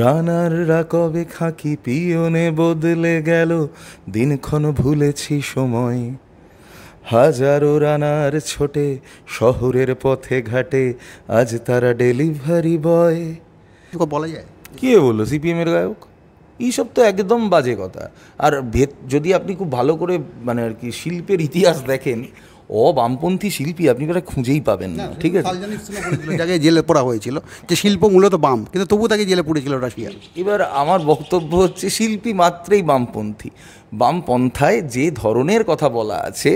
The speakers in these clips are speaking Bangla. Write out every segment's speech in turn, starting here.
রানাররা কবে খাকি পিয়নে বদলে গেল দিনক্ষণ ভুলেছি সময় হাজারো রানার ছোটে শহরের পথে ঘাটে আজ তারা ডেলিভারি বয় বলা যায় কে বললো সিপিএমের গায়ক এইসব তো একদম বাজে কথা আর ভেদ যদি আপনি খুব ভালো করে মানে আর কি শিল্পের ইতিহাস দেখেন বামপন্থী শিল্পী আপনি ওটা খুঁজেই পাবেন না ঠিক আছে জায়গায় জেলে পড়া হয়েছিল যে শিল্প মূলত বাম কিন্তু তবু তাকে জেলে পড়েছিল রাশিয়া এবার আমার বক্তব্য হচ্ছে শিল্পী মাত্রেই বামপন্থী বামপন্থায় যে ধরনের কথা বলা আছে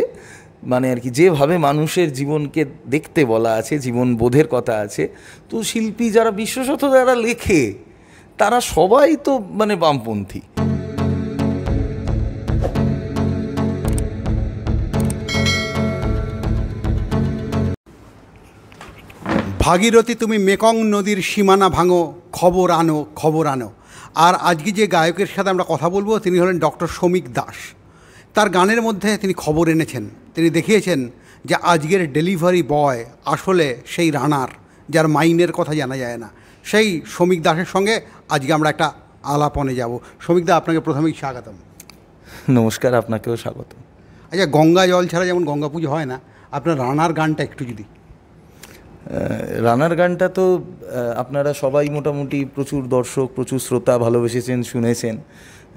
মানে আর কি যেভাবে মানুষের জীবনকে দেখতে বলা আছে জীবন বোধের কথা আছে তো শিল্পী যারা বিশেষত যারা লেখে তারা সবাই তো মানে বামপন্থী ভাগীরথী তুমি মেকং নদীর সীমানা ভাঙো খবর আনো খবর আনো আর আজকে যে গায়কের সাথে আমরা কথা বলবো তিনি হলেন ডক্টর শ্রমিক দাস তার গানের মধ্যে তিনি খবর এনেছেন তিনি দেখিয়েছেন যে আজকের ডেলিভারি বয় আসলে সেই রানার যার মাইনের কথা জানা যায় না সেই শ্রমিক দাসের সঙ্গে আজকে আমরা একটা আলাপনে যাব দা আপনাকে প্রথমেই স্বাগতম নমস্কার আপনাকেও স্বাগত আচ্ছা গঙ্গা জল ছাড়া যেমন গঙ্গা পুজো হয় না আপনার রানার গানটা একটু যদি রানার গানটা তো আপনারা সবাই মোটামুটি প্রচুর দর্শক প্রচুর শ্রোতা ভালোবেসেছেন শুনেছেন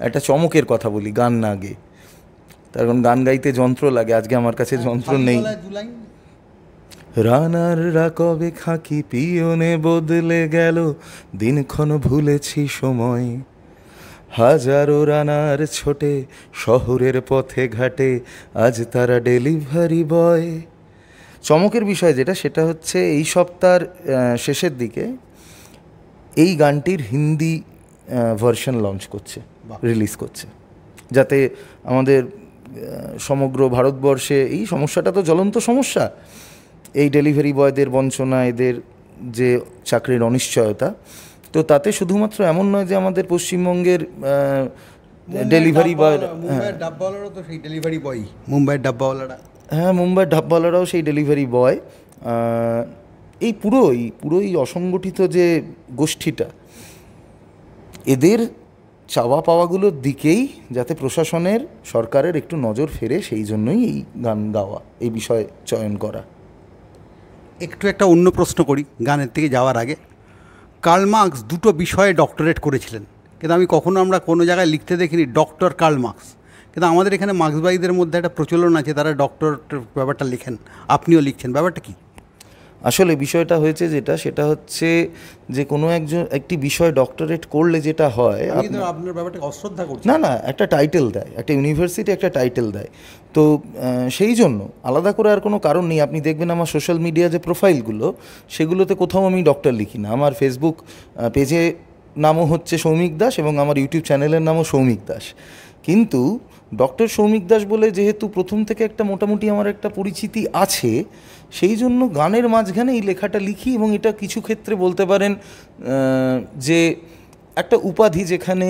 একটা চমকের কথা বলি গান না আগে তার কারণ গান গাইতে যন্ত্র লাগে আজকে আমার কাছে হ্যাঁ, যন্ত্র নেই রানাররা কবে খাকি পিয়নে বদলে গেল দিনক্ষণ ভুলেছি সময় হাজারো রানার ছোটে শহরের পথে ঘাটে আজ তারা ডেলিভারি বয় চমকের বিষয় যেটা সেটা হচ্ছে এই সপ্তাহের শেষের দিকে এই গানটির হিন্দি ভার্সন লঞ্চ করছে রিলিজ করছে যাতে আমাদের সমগ্র ভারতবর্ষে এই সমস্যাটা তো জ্বলন্ত সমস্যা এই ডেলিভারি বয়দের বঞ্চনা এদের যে চাকরির অনিশ্চয়তা তো তাতে শুধুমাত্র এমন নয় যে আমাদের পশ্চিমবঙ্গের ডেলিভারি বয় মুম্বাইয়ের হ্যাঁ। তো সেই ডেলিভারি বয় মুম্বাইয়ের ডাব্বাওয়ালারা হ্যাঁ মুম্বাই ঢাবওয়ালারাও সেই ডেলিভারি বয় এই পুরোই পুরোই অসংগঠিত যে গোষ্ঠীটা এদের চাওয়া পাওয়াগুলোর দিকেই যাতে প্রশাসনের সরকারের একটু নজর ফেরে সেই জন্যই এই গান গাওয়া এই বিষয়ে চয়ন করা একটু একটা অন্য প্রশ্ন করি গানের থেকে যাওয়ার আগে কার্ল মার্ক্স দুটো বিষয়ে ডক্টরেট করেছিলেন কিন্তু আমি কখনো আমরা কোনো জায়গায় লিখতে দেখিনি ডক্টর কার্ল মার্ক্স কিন্তু আমাদের এখানে মার্ক্সবাদীদের মধ্যে একটা প্রচলন আছে তারা ডক্টর ব্যাপারটা লেখেন আপনিও লিখছেন ব্যাপারটা কি আসলে বিষয়টা হয়েছে যেটা সেটা হচ্ছে যে কোনো একজন একটি বিষয় ডক্টরেট করলে যেটা হয় আপনার ব্যাপারটা অশ্রদ্ধা করছে না না একটা টাইটেল দেয় একটা ইউনিভার্সিটি একটা টাইটেল দেয় তো সেই জন্য আলাদা করে আর কোনো কারণ নেই আপনি দেখবেন আমার সোশ্যাল মিডিয়া যে প্রোফাইলগুলো সেগুলোতে কোথাও আমি ডক্টর লিখি না আমার ফেসবুক পেজে নামও হচ্ছে সৌমিক দাস এবং আমার ইউটিউব চ্যানেলের নামও সৌমিক দাস কিন্তু ডক্টর সৌমিক দাস বলে যেহেতু প্রথম থেকে একটা মোটামুটি আমার একটা পরিচিতি আছে সেই জন্য গানের মাঝখানে এই লেখাটা লিখি এবং এটা কিছু ক্ষেত্রে বলতে পারেন যে একটা উপাধি যেখানে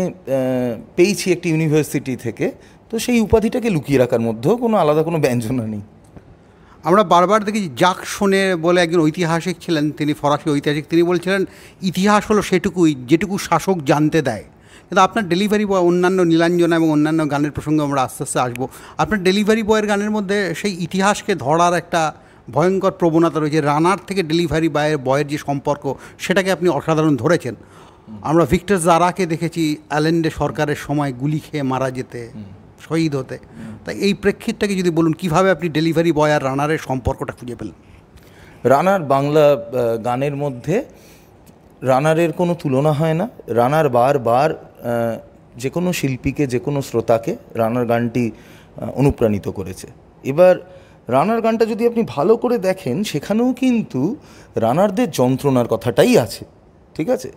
পেয়েছি একটি ইউনিভার্সিটি থেকে তো সেই উপাধিটাকে লুকিয়ে রাখার মধ্যেও কোনো আলাদা কোনো ব্যঞ্জনা নেই আমরা বারবার দেখি জাক শোনে বলে একজন ঐতিহাসিক ছিলেন তিনি ফরাসি ঐতিহাসিক তিনি বলছিলেন ইতিহাস হলো সেটুকুই যেটুকু শাসক জানতে দেয় কিন্তু আপনার ডেলিভারি বয় অন্যান্য নীলাঞ্জনা এবং অন্যান্য গানের প্রসঙ্গে আমরা আস্তে আস্তে আসবো আপনার ডেলিভারি বয়ের গানের মধ্যে সেই ইতিহাসকে ধরার একটা ভয়ঙ্কর প্রবণতা রয়েছে রানার থেকে ডেলিভারি বয়ের বয়ের যে সম্পর্ক সেটাকে আপনি অসাধারণ ধরেছেন আমরা ভিক্টর জারাকে দেখেছি অ্যালেন্ডে সরকারের সময় গুলি খেয়ে মারা যেতে শহীদ হতে তাই এই প্রেক্ষিতটাকে যদি বলুন কিভাবে আপনি ডেলিভারি বয় আর রানারের সম্পর্কটা খুঁজে পেলেন রানার বাংলা গানের মধ্যে রানারের কোনো তুলনা হয় না রানার বারবার যে কোনো শিল্পীকে যে কোনো শ্রোতাকে রানার গানটি অনুপ্রাণিত করেছে এবার রানার গানটা যদি আপনি ভালো করে দেখেন সেখানেও কিন্তু রানারদের যন্ত্রণার কথাটাই আছে ঠিক আছে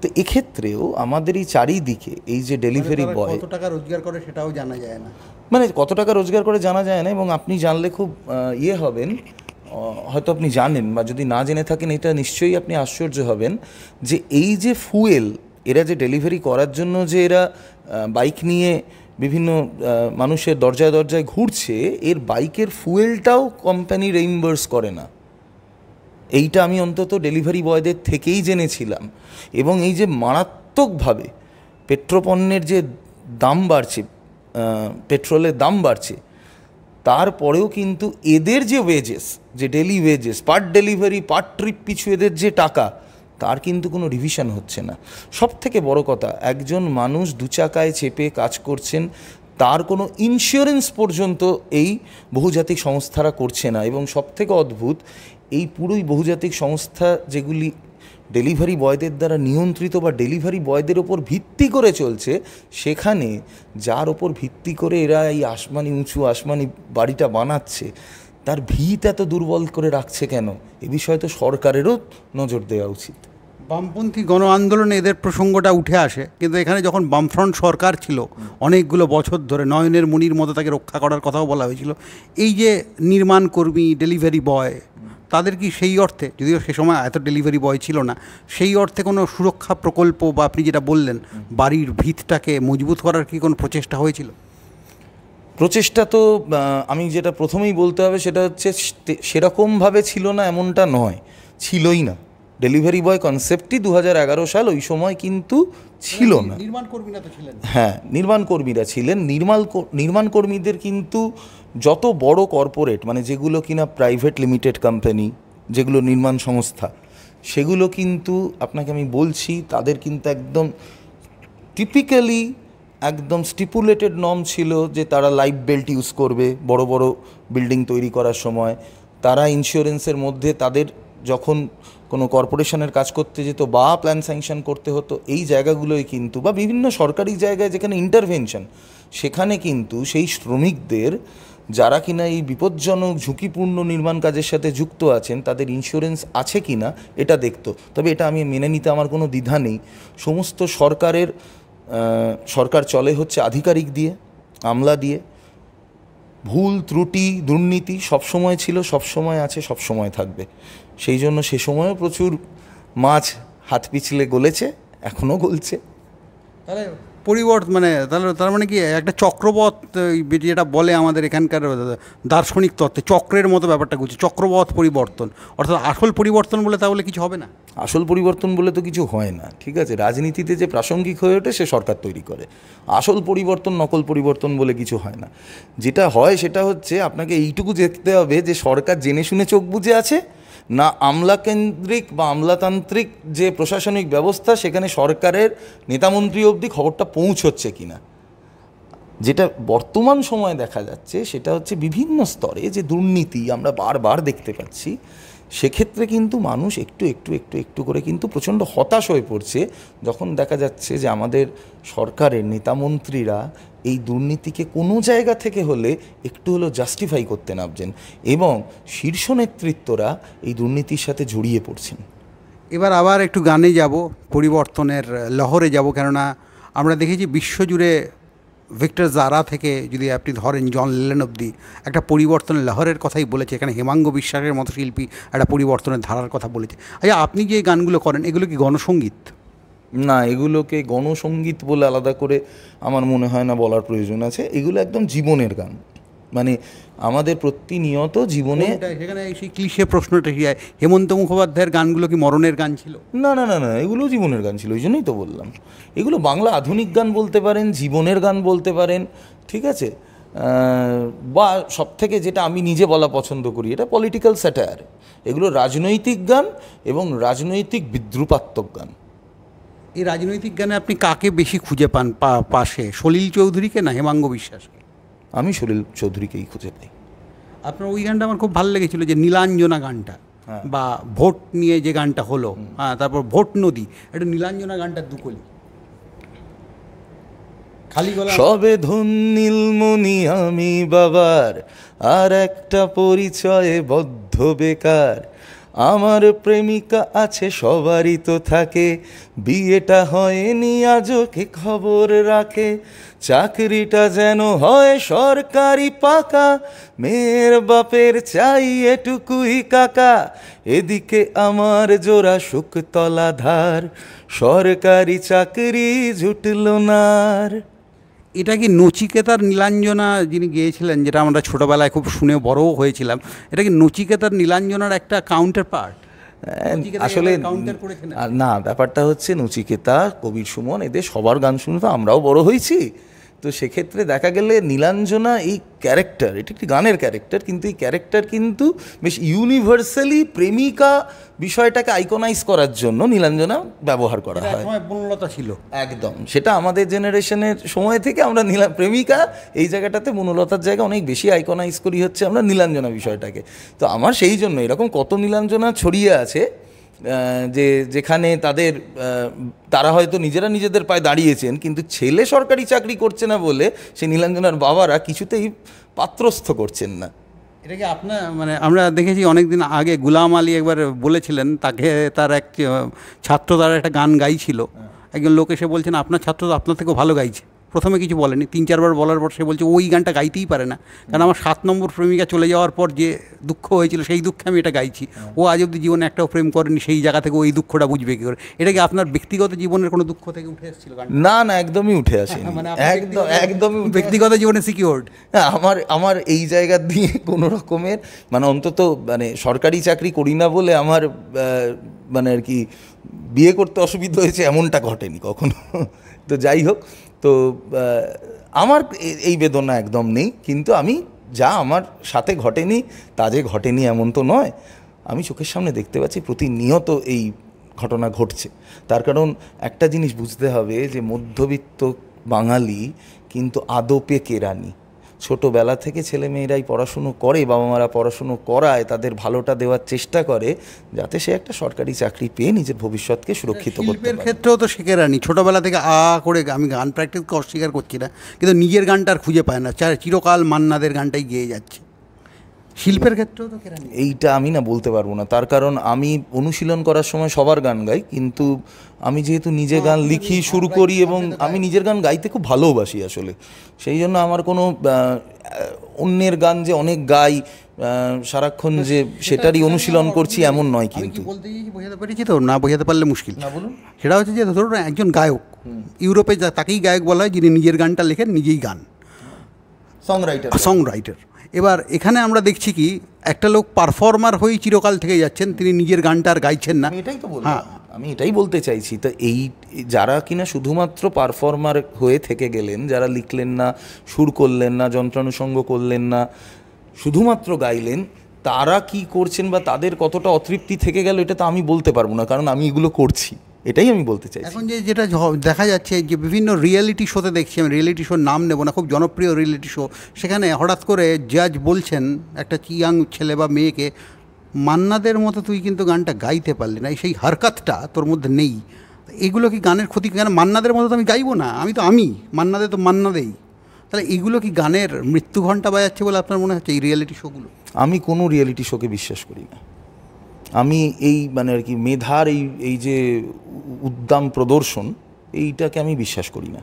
তো এক্ষেত্রেও আমাদের এই চারিদিকে এই যে ডেলিভারি মানে বয় কত টাকা রোজগার করে সেটাও জানা যায় না মানে কত টাকা রোজগার করে জানা যায় না এবং আপনি জানলে খুব ইয়ে হবেন হয়তো আপনি জানেন বা যদি না জেনে থাকেন এটা নিশ্চয়ই আপনি আশ্চর্য হবেন যে এই যে ফুয়েল এরা যে ডেলিভারি করার জন্য যে এরা বাইক নিয়ে বিভিন্ন মানুষের দরজায় দরজায় ঘুরছে এর বাইকের ফুয়েলটাও কোম্পানি রেইমবার্স করে না এইটা আমি অন্তত ডেলিভারি বয়দের থেকেই জেনেছিলাম এবং এই যে মারাত্মকভাবে পেট্রোপণ্যের যে দাম বাড়ছে পেট্রোলের দাম বাড়ছে তারপরেও কিন্তু এদের যে ওয়েজেস যে daily wages per delivery per trip পিছু এদের যে টাকা তার কিন্তু কোনো রিভিশন হচ্ছে না সব থেকে বড় কথা একজন মানুষ দু চাকায় চেপে কাজ করছেন তার কোনো ইন্স্যুরেন্স পর্যন্ত এই বহুজাতিক সংস্থারা করছে না এবং সব থেকে অদ্ভুত এই পুরোই বহুজাতিক সংস্থা যেগুলি ডেলিভারি বয়দের দ্বারা নিয়ন্ত্রিত বা ডেলিভারি বয়দের ওপর ভিত্তি করে চলছে সেখানে যার ওপর ভিত্তি করে এরা এই আসমানি উঁচু আসমানি বাড়িটা বানাচ্ছে তার ভিত এত দুর্বল করে রাখছে কেন এ বিষয়ে তো সরকারেরও নজর দেওয়া উচিত বামপন্থী গণ আন্দোলনে এদের প্রসঙ্গটা উঠে আসে কিন্তু এখানে যখন বামফ্রন্ট সরকার ছিল অনেকগুলো বছর ধরে নয়নের মুনির মতো তাকে রক্ষা করার কথাও বলা হয়েছিল এই যে নির্মাণ কর্মী ডেলিভারি বয় তাদের কি সেই অর্থে যদিও সে সময় এত ডেলিভারি বয় ছিল না সেই অর্থে কোনো সুরক্ষা প্রকল্প বা আপনি যেটা বললেন বাড়ির ভিতটাকে মজবুত করার কি কোনো প্রচেষ্টা হয়েছিল প্রচেষ্টা তো আমি যেটা প্রথমেই বলতে হবে সেটা হচ্ছে সেরকমভাবে ছিল না এমনটা নয় ছিলই না ডেলিভারি বয় কনসেপ্টটি দু সাল ওই সময় কিন্তু ছিল মানে না নির্মাণ কর্মীরা তো ছিলেন হ্যাঁ নির্মাণ কর্মীরা ছিলেন নির্মাণ নির্মাণ কর্মীদের কিন্তু যত বড় কর্পোরেট মানে যেগুলো কিনা প্রাইভেট লিমিটেড কোম্পানি যেগুলো নির্মাণ সংস্থা সেগুলো কিন্তু আপনাকে আমি বলছি তাদের কিন্তু একদম টিপিক্যালি একদম স্টিপুলেটেড নম ছিল যে তারা লাইফ বেল্ট ইউজ করবে বড় বড় বিল্ডিং তৈরি করার সময় তারা ইন্স্যুরেন্সের মধ্যে তাদের যখন কোনো কর্পোরেশনের কাজ করতে যেত বা প্ল্যান স্যাংশন করতে হতো এই জায়গাগুলোই কিন্তু বা বিভিন্ন সরকারি জায়গায় যেখানে ইন্টারভেনশন সেখানে কিন্তু সেই শ্রমিকদের যারা কিনা এই বিপজ্জনক ঝুঁকিপূর্ণ নির্মাণ কাজের সাথে যুক্ত আছেন তাদের ইন্স্যুরেন্স আছে কি না এটা দেখতো তবে এটা আমি মেনে নিতে আমার কোনো দ্বিধা নেই সমস্ত সরকারের সরকার চলে হচ্ছে আধিকারিক দিয়ে আমলা দিয়ে ভুল ত্রুটি দুর্নীতি সবসময় ছিল সবসময় আছে সবসময় থাকবে সেই জন্য সে সময়ও প্রচুর মাছ হাত পিছলে গলেছে এখনও গলছে তাহলে পরিবর্তন মানে তাহলে তার মানে কি একটা চক্রবথ যেটা বলে আমাদের এখানকার দার্শনিক তত্ত্বে চক্রের মতো ব্যাপারটা ঘুরছে চক্রবথ পরিবর্তন অর্থাৎ আসল পরিবর্তন বলে তাহলে কিছু হবে না আসল পরিবর্তন বলে তো কিছু হয় না ঠিক আছে রাজনীতিতে যে প্রাসঙ্গিক হয়ে ওঠে সে সরকার তৈরি করে আসল পরিবর্তন নকল পরিবর্তন বলে কিছু হয় না যেটা হয় সেটা হচ্ছে আপনাকে এইটুকু দেখতে হবে যে সরকার জেনে শুনে চোখ বুঝে আছে না আমলাকেন্দ্রিক বা আমলাতান্ত্রিক যে প্রশাসনিক ব্যবস্থা সেখানে সরকারের নেতামন্ত্রী অবধি খবরটা পৌঁছচ্ছে কিনা যেটা বর্তমান সময়ে দেখা যাচ্ছে সেটা হচ্ছে বিভিন্ন স্তরে যে দুর্নীতি আমরা বারবার দেখতে পাচ্ছি সেক্ষেত্রে কিন্তু মানুষ একটু একটু একটু একটু করে কিন্তু প্রচণ্ড হতাশ হয়ে পড়ছে যখন দেখা যাচ্ছে যে আমাদের সরকারের নেতামন্ত্রীরা এই দুর্নীতিকে কোনো জায়গা থেকে হলে একটু হলেও জাস্টিফাই করতে নামছেন এবং শীর্ষ নেতৃত্বরা এই দুর্নীতির সাথে জড়িয়ে পড়ছেন এবার আবার একটু গানে যাব পরিবর্তনের লহরে যাব কেননা আমরা দেখেছি বিশ্বজুড়ে ভিক্টর জারা থেকে যদি আপনি ধরেন জন লেলেন অব্দি একটা পরিবর্তন লহরের কথাই বলেছে এখানে হেমাঙ্গ বিশ্বাসের মতো শিল্পী একটা পরিবর্তনের ধারার কথা বলেছে আচ্ছা আপনি যে গানগুলো করেন এগুলো কি গণসঙ্গীত না এগুলোকে গণসঙ্গীত বলে আলাদা করে আমার মনে হয় না বলার প্রয়োজন আছে এগুলো একদম জীবনের গান মানে আমাদের প্রতিনিয়ত জীবনে সেখানে সেই ক্লিশে প্রশ্নটা হেমন্ত মুখোপাধ্যায়ের গানগুলো কি মরণের গান ছিল না না না না এগুলো জীবনের গান ছিল ওই জন্যই তো বললাম এগুলো বাংলা আধুনিক গান বলতে পারেন জীবনের গান বলতে পারেন ঠিক আছে বা সব থেকে যেটা আমি নিজে বলা পছন্দ করি এটা পলিটিক্যাল স্যাটায়ার এগুলো রাজনৈতিক গান এবং রাজনৈতিক বিদ্রুপাত্মক গান এই রাজনৈতিক গানে আপনি কাকে বেশি খুঁজে পান পাশে সলিল চৌধুরীকে না হেমাঙ্গ বিশ্বাসকে আমি সলিল চৌধুরীকেই খুঁজে পাই আপনার ওই গানটা আমার খুব ভালো লেগেছিল যে নীলাঞ্জনা গানটা হ্যাঁ। বা ভোট নিয়ে যে গানটা হলো হ্যাঁ তারপর ভোট নদী এটা নীলাঞ্জনা গানটা দুকলি খালি গলা সবে ধন নীলমণি আমি বাবার আর একটা পরিচয়ে বদ্ধ বেকার আমার প্রেমিকা আছে সবারই তো থাকে বিয়েটা হয়নি আজকে খবর রাখে চাকরিটা যেন হয় সরকারি পাকা মেয়ের বাপের চাই এটুকুই কাকা এদিকে আমার জোড়া শুকতলা ধার সরকারি চাকরি জুটল নার এটা কি নচিকেতার নীলাঞ্জনা যিনি গিয়েছিলেন যেটা আমরা ছোটোবেলায় খুব শুনে বড়ও হয়েছিলাম এটা কি নচিকেতার নীলাঞ্জনার একটা হ্যাঁ, কাউন্টার পার্ট আসলে না ব্যাপারটা হচ্ছে নচিকেতা কবির সুমন এদের সবার গান শুনে তো আমরাও বড় হয়েছি তো সেক্ষেত্রে দেখা গেলে নীলাঞ্জনা এই ক্যারেক্টার এটা একটি গানের ক্যারেক্টার কিন্তু এই ক্যারেক্টার কিন্তু বেশ ইউনিভার্সালি প্রেমিকা বিষয়টাকে আইকনাইজ করার জন্য নীলাঞ্জনা ব্যবহার করা হয় বনলতা ছিল একদম সেটা আমাদের জেনারেশনের সময় থেকে আমরা নীলা প্রেমিকা এই জায়গাটাতে মনুলতার জায়গা অনেক বেশি আইকনাইজ করি হচ্ছে আমরা নীলাঞ্জনা বিষয়টাকে তো আমার সেই জন্য এরকম কত নীলাঞ্জনা ছড়িয়ে আছে যে যেখানে তাদের তারা হয়তো নিজেরা নিজেদের পায়ে দাঁড়িয়েছেন কিন্তু ছেলে সরকারি চাকরি করছে না বলে সেই নীলাঞ্জনার বাবারা কিছুতেই পাত্রস্থ করছেন না এটাকে আপনার মানে আমরা দেখেছি অনেকদিন আগে গুলাম আলী একবার বলেছিলেন তাকে তার এক ছাত্র তার একটা গান গাইছিল একজন লোক এসে বলছেন আপনার ছাত্র আপনার থেকেও ভালো গাইছে প্রথমে কিছু বলেনি তিন চারবার বলার পর সে বলছে ওই গানটা গাইতেই পারে না কারণ আমার সাত নম্বর প্রেমিকা চলে যাওয়ার পর যে দুঃখ হয়েছিল সেই দুঃখে আমি এটা গাইছি হ্যাঁ। ও আজ অব্দি জীবনে একটাও প্রেম করেনি সেই জায়গা থেকে ওই দুঃখটা বুঝবে কি করে এটা কি আপনার ব্যক্তিগত জীবনের কোনো দুঃখ থেকে উঠে এসেছিল না না একদমই উঠে আসে মানে একদম একদমই ব্যক্তিগত জীবনে সিকিওর্ড আমার আমার এই জায়গা দিয়ে কোনো রকমের মানে অন্তত মানে সরকারি চাকরি করি না বলে আমার মানে আর কি বিয়ে করতে অসুবিধা হয়েছে এমনটা ঘটেনি কখনো তো যাই হোক তো আমার এই বেদনা একদম নেই কিন্তু আমি যা আমার সাথে ঘটেনি তা যে ঘটেনি এমন তো নয় আমি চোখের সামনে দেখতে পাচ্ছি প্রতিনিয়ত এই ঘটনা ঘটছে তার কারণ একটা জিনিস বুঝতে হবে যে মধ্যবিত্ত বাঙালি কিন্তু আদপে কেরানি ছোটোবেলা থেকে ছেলেমেয়েরাই পড়াশুনো করে বাবা মারা পড়াশুনো করায় তাদের ভালোটা দেওয়ার চেষ্টা করে যাতে সে একটা সরকারি চাকরি পেয়ে নিজের ভবিষ্যৎকে সুরক্ষিত করতে পারে ক্ষেত্রেও তো শিখে রানি ছোটোবেলা থেকে আ করে আমি গান প্র্যাকটিস অস্বীকার করছি না কিন্তু নিজের গানটা আর খুঁজে পায় না চিরকাল মান্নাদের গানটাই গেয়ে যাচ্ছে শিল্পের ক্ষেত্রেও তো এইটা আমি না বলতে পারবো না তার কারণ আমি অনুশীলন করার সময় সবার গান গাই কিন্তু আমি যেহেতু নিজে হ্যাঁ, গান লিখি শুরু করি এবং আমি নিজের গান গাইতে খুব ভালোবাসি আসলে সেই জন্য আমার কোনো অন্যের গান যে অনেক গাই সারাক্ষণ যে সেটারই অনুশীলন করছি এমন নয় কিন্তু বোঝাতে পেরেছি তো না বোঝাতে পারলে মুশকিল সেটা হচ্ছে যে ধরুন একজন গায়ক ইউরোপে তাকেই গায়ক বলা হয় যিনি নিজের গানটা লেখেন নিজেই গান সংরাইটার রাইটার এবার এখানে আমরা দেখছি কি একটা লোক পারফর্মার হয়েই চিরকাল থেকে যাচ্ছেন তিনি নিজের গানটা আর গাইছেন না এটাই তো হ্যাঁ আমি এটাই বলতে চাইছি তো এই যারা কিনা শুধুমাত্র পারফর্মার হয়ে থেকে গেলেন যারা লিখলেন না সুর করলেন না যন্ত্রানুষঙ্গ করলেন না শুধুমাত্র গাইলেন তারা কি করছেন বা তাদের কতটা অতৃপ্তি থেকে গেল এটা তো আমি বলতে পারবো না কারণ আমি এগুলো করছি এটাই আমি বলতে চাই এখন যে যেটা দেখা যাচ্ছে যে বিভিন্ন রিয়েলিটি শোতে দেখছি আমি রিয়েলিটি শোর নাম নেব না খুব জনপ্রিয় রিয়েলিটি শো সেখানে হঠাৎ করে জাজ বলছেন একটা ইয়াং ছেলে বা মেয়েকে মান্নাদের মতো তুই কিন্তু গানটা গাইতে পারলি না সেই হরকতটা তোর মধ্যে নেই এগুলো কি গানের ক্ষতি কেন মান্নাদের মতো তো আমি গাইবো না আমি তো আমি মান্নাদের তো মান্নাদেই তাহলে এগুলো কি গানের মৃত্যু ঘন্টা বাজাচ্ছে বলে আপনার মনে হচ্ছে এই রিয়েলিটি শোগুলো আমি কোনো রিয়েলিটি শোকে বিশ্বাস করি না আমি এই মানে আর কি মেধার এই এই যে উদ্দাম প্রদর্শন এইটাকে আমি বিশ্বাস করি না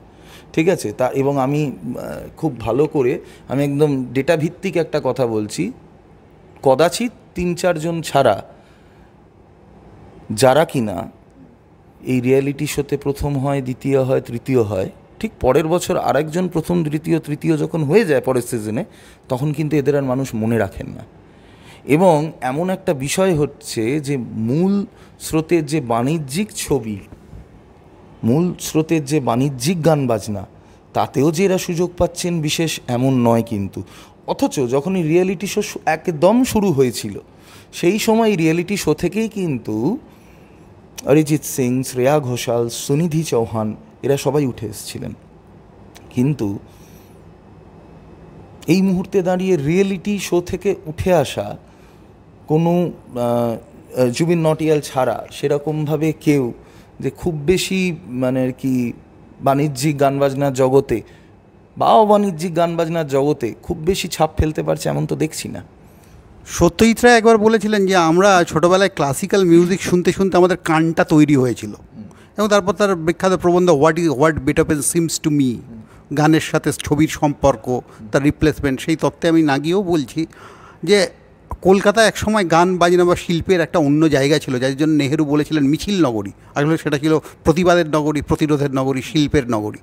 ঠিক আছে তা এবং আমি খুব ভালো করে আমি একদম ডেটা ভিত্তিক একটা কথা বলছি কদাচিৎ তিন চারজন ছাড়া যারা কিনা এই রিয়ালিটি শোতে প্রথম হয় দ্বিতীয় হয় তৃতীয় হয় ঠিক পরের বছর আরেকজন প্রথম দ্বিতীয় তৃতীয় যখন হয়ে যায় পরের সিজনে তখন কিন্তু এদের আর মানুষ মনে রাখেন না এবং এমন একটা বিষয় হচ্ছে যে মূল স্রোতের যে বাণিজ্যিক ছবি মূল স্রোতের যে বাণিজ্যিক গান বাজনা তাতেও যে এরা সুযোগ পাচ্ছেন বিশেষ এমন নয় কিন্তু অথচ যখনই রিয়েলিটি শো একদম শুরু হয়েছিল সেই সময় রিয়েলিটি শো থেকেই কিন্তু অরিজিৎ সিং শ্রেয়া ঘোষাল সুনিধি চৌহান এরা সবাই উঠে এসেছিলেন কিন্তু এই মুহূর্তে দাঁড়িয়ে রিয়েলিটি শো থেকে উঠে আসা কোনো জুবিন নটিয়াল ছাড়া সেরকমভাবে কেউ যে খুব বেশি মানে আর কি বাণিজ্যিক গান বাজনার জগতে বা অবাণিজ্যিক গান বাজনার জগতে খুব বেশি ছাপ ফেলতে পারছে এমন তো দেখছি না সত্যজিৎ রায় একবার বলেছিলেন যে আমরা ছোটোবেলায় ক্লাসিক্যাল মিউজিক শুনতে শুনতে আমাদের কানটা তৈরি হয়েছিল এবং তারপর তার বিখ্যাত প্রবন্ধ হোয়াট ইজ হোয়াট বেটাপেন সিমস টু মি গানের সাথে ছবির সম্পর্ক তার রিপ্লেসমেন্ট সেই তত্ত্বে আমি না গিয়েও বলছি যে কলকাতা একসময় গান বাজনা বা শিল্পের একটা অন্য জায়গা ছিল যার জন্য নেহেরু বলেছিলেন মিছিল নগরী আসলে সেটা ছিল প্রতিবাদের নগরী প্রতিরোধের নগরী শিল্পের নগরী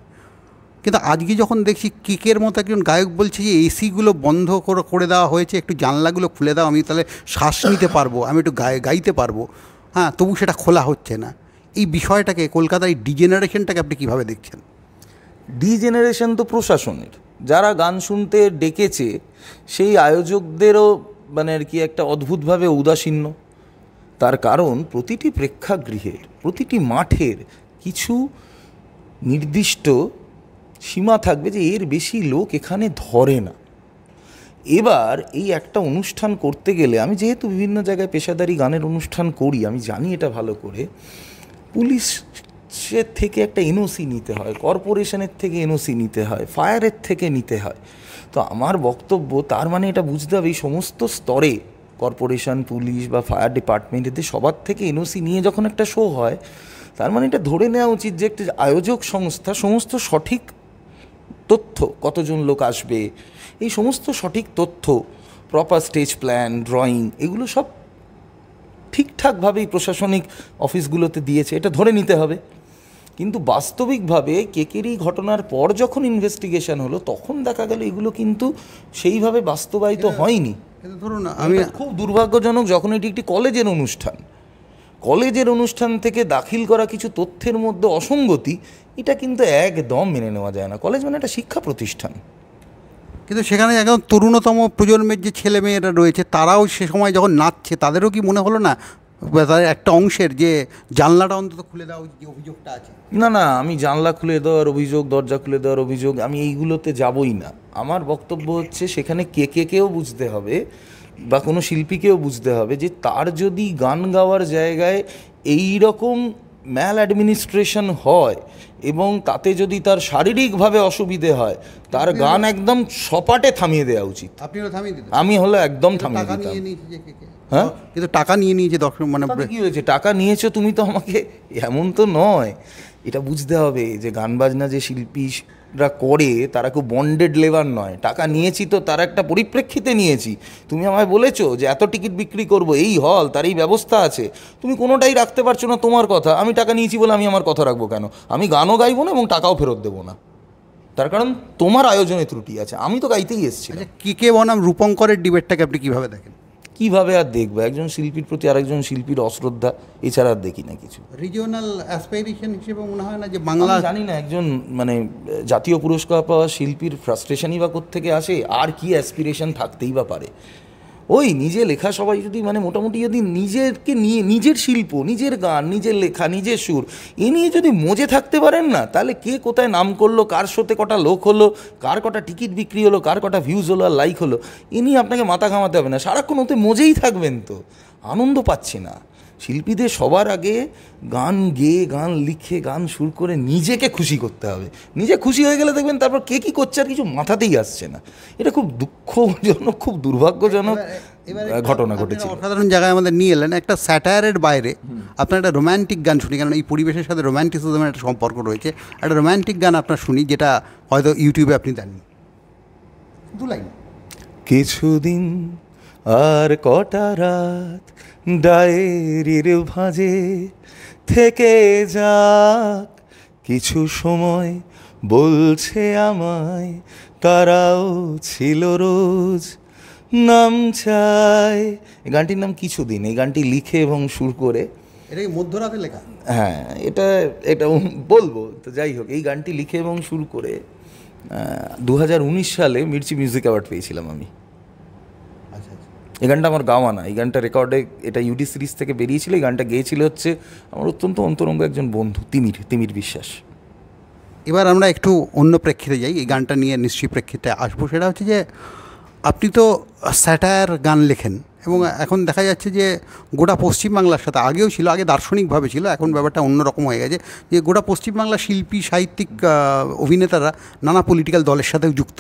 কিন্তু আজকে যখন দেখছি কিকের মতো একজন গায়ক বলছে যে এসিগুলো বন্ধ করে দেওয়া হয়েছে একটু জানলাগুলো খুলে দাও আমি তাহলে শ্বাস নিতে পারবো আমি একটু গায়ে গাইতে পারবো হ্যাঁ তবু সেটা খোলা হচ্ছে না এই বিষয়টাকে কলকাতার এই ডিজেনারেশনটাকে আপনি কীভাবে দেখছেন ডিজেনারেশন তো প্রশাসনের যারা গান শুনতে ডেকেছে সেই আয়োজকদেরও মানে আর কি একটা অদ্ভুতভাবে উদাসীন্য তার কারণ প্রতিটি প্রেক্ষাগৃহের প্রতিটি মাঠের কিছু নির্দিষ্ট সীমা থাকবে যে এর বেশি লোক এখানে ধরে না এবার এই একটা অনুষ্ঠান করতে গেলে আমি যেহেতু বিভিন্ন জায়গায় পেশাদারি গানের অনুষ্ঠান করি আমি জানি এটা ভালো করে পুলিশ থেকে একটা এনওসি নিতে হয় কর্পোরেশনের থেকে এনওসি নিতে হয় ফায়ারের থেকে নিতে হয় তো আমার বক্তব্য তার মানে এটা বুঝতে হবে এই সমস্ত স্তরে কর্পোরেশন পুলিশ বা ফায়ার ডিপার্টমেন্ট এদের সবার থেকে এনওসি নিয়ে যখন একটা শো হয় তার মানে এটা ধরে নেওয়া উচিত যে একটা আয়োজক সংস্থা সমস্ত সঠিক তথ্য কতজন লোক আসবে এই সমস্ত সঠিক তথ্য প্রপার স্টেজ প্ল্যান ড্রয়িং এগুলো সব ঠিকঠাকভাবেই প্রশাসনিক অফিসগুলোতে দিয়েছে এটা ধরে নিতে হবে কিন্তু বাস্তবিকভাবে কেকেরই ঘটনার পর যখন ইনভেস্টিগেশন হলো তখন দেখা গেল এগুলো কিন্তু সেইভাবে বাস্তবায়িত হয়নি ধরুন আমি খুব দুর্ভাগ্যজনক যখন এটি একটি কলেজের অনুষ্ঠান কলেজের অনুষ্ঠান থেকে দাখিল করা কিছু তথ্যের মধ্যে অসঙ্গতি এটা কিন্তু একদম মেনে নেওয়া যায় না কলেজ মানে একটা শিক্ষা প্রতিষ্ঠান কিন্তু সেখানে একদম তরুণতম প্রজন্মের যে ছেলেমেয়েরা রয়েছে তারাও সে সময় যখন নাচছে তাদেরও কি মনে হলো না তাদের একটা অংশের যে জানলাটা অন্তত খুলে দেওয়া যে অভিযোগটা আছে না না আমি জানলা খুলে দেওয়ার অভিযোগ দরজা খুলে দেওয়ার অভিযোগ আমি এইগুলোতে যাবই না আমার বক্তব্য হচ্ছে সেখানে কে কে কেও বুঝতে হবে বা কোনো শিল্পীকেও বুঝতে হবে যে তার যদি গান গাওয়ার জায়গায় এই রকম ম্যাল অ্যাডমিনিস্ট্রেশন হয় এবং তাতে যদি তার শারীরিকভাবে অসুবিধে হয় তার গান একদম সপাটে থামিয়ে দেওয়া উচিত আমি হলো একদম থামিয়ে দিতাম হ্যাঁ কিন্তু টাকা নিয়ে নিয়েছে দর্শক মানে কী হয়েছে টাকা নিয়েছো তুমি তো আমাকে এমন তো নয় এটা বুঝতে হবে যে গান বাজনা যে শিল্পী রা করে তারা খুব বন্ডেড লেবার নয় টাকা নিয়েছি তো তার একটা পরিপ্রেক্ষিতে নিয়েছি তুমি আমায় বলেছো যে এত টিকিট বিক্রি করব এই হল তার এই ব্যবস্থা আছে তুমি কোনোটাই রাখতে পারছো না তোমার কথা আমি টাকা নিয়েছি বলে আমি আমার কথা রাখবো কেন আমি গানও গাইবো না এবং টাকাও ফেরত দেবো না তার কারণ তোমার আয়োজনে ত্রুটি আছে আমি তো গাইতেই এসেছি আচ্ছা, কে কে বনাম রূপঙ্করের ডিবেটটাকে আপনি কীভাবে দেখেন কিভাবে আর দেখবো একজন শিল্পীর প্রতি আরেকজন শিল্পীর অশ্রদ্ধা এছাড়া আর দেখি না কিছু রিজিওনাল অ্যাসপাইরেশন হিসেবে মনে হয় না যে বাংলা জানি না একজন মানে জাতীয় পুরস্কার পাওয়া শিল্পীর ফ্রাস্ট্রেশনই বা কোথেকে আসে আর কি অ্যাসপিরেশন থাকতেই বা পারে ওই নিজে লেখা সবাই যদি মানে মোটামুটি যদি নিজেরকে নিয়ে নিজের শিল্প নিজের গান নিজের লেখা নিজের সুর এ নিয়ে যদি মজে থাকতে পারেন না তাহলে কে কোথায় নাম করলো কার শোতে কটা লোক হলো কার কটা টিকিট বিক্রি হলো কার কটা ভিউজ হলো আর লাইক হলো এ নিয়ে আপনাকে মাথা ঘামাতে হবে না সারাক্ষণ ওতে মজেই থাকবেন তো আনন্দ পাচ্ছি না শিল্পীদের সবার আগে গান গেয়ে গান লিখে গান সুর করে নিজেকে খুশি করতে হবে নিজে খুশি হয়ে গেলে দেখবেন তারপর কে কী করছে আর কিছু মাথাতেই আসছে না এটা খুব দুঃখজনক খুব দুর্ভাগ্যজনক ঘটনা ঘটেছে সাধারণ জায়গায় আমাদের নিয়ে এলেন একটা স্যাটায়ারের বাইরে আপনার একটা রোম্যান্টিক গান শুনি কারণ এই পরিবেশের সাথে রোম্যান্টিসিজমের একটা সম্পর্ক রয়েছে একটা রোম্যান্টিক গান আপনার শুনি যেটা হয়তো ইউটিউবে আপনি জানেন দু লাইন কিছুদিন আর কটা রাত ডায়েরির ভাঁজে থেকে যাক কিছু সময় বলছে আমায় তারাও ছিল রোজ নাম চাই এই গানটির নাম কিছুদিন এই গানটি লিখে এবং সুর করে এটা কি মধ্যরাতে লেখা হ্যাঁ এটা এটা বলবো তো যাই হোক এই গানটি লিখে এবং সুর করে দু সালে মির্চি মিউজিক অ্যাওয়ার্ড পেয়েছিলাম আমি এই গানটা আমার গাওয়া না এই গানটা রেকর্ডে এটা ইউডি সিরিজ থেকে বেরিয়েছিল এই গানটা গেয়েছিল হচ্ছে আমার অত্যন্ত অন্তরঙ্গ একজন বন্ধু তিমির তিমির বিশ্বাস এবার আমরা একটু অন্য প্রেক্ষিতে যাই এই গানটা নিয়ে নিশ্চয়ই প্রেক্ষিতে আসবো সেটা হচ্ছে যে আপনি তো স্যাটায়ার গান লেখেন এবং এখন দেখা যাচ্ছে যে গোটা পশ্চিমবাংলার সাথে আগেও ছিল আগে দার্শনিকভাবে ছিল এখন ব্যাপারটা অন্যরকম হয়ে গেছে যে গোটা পশ্চিমবাংলার শিল্পী সাহিত্যিক অভিনেতারা নানা পলিটিক্যাল দলের সাথেও যুক্ত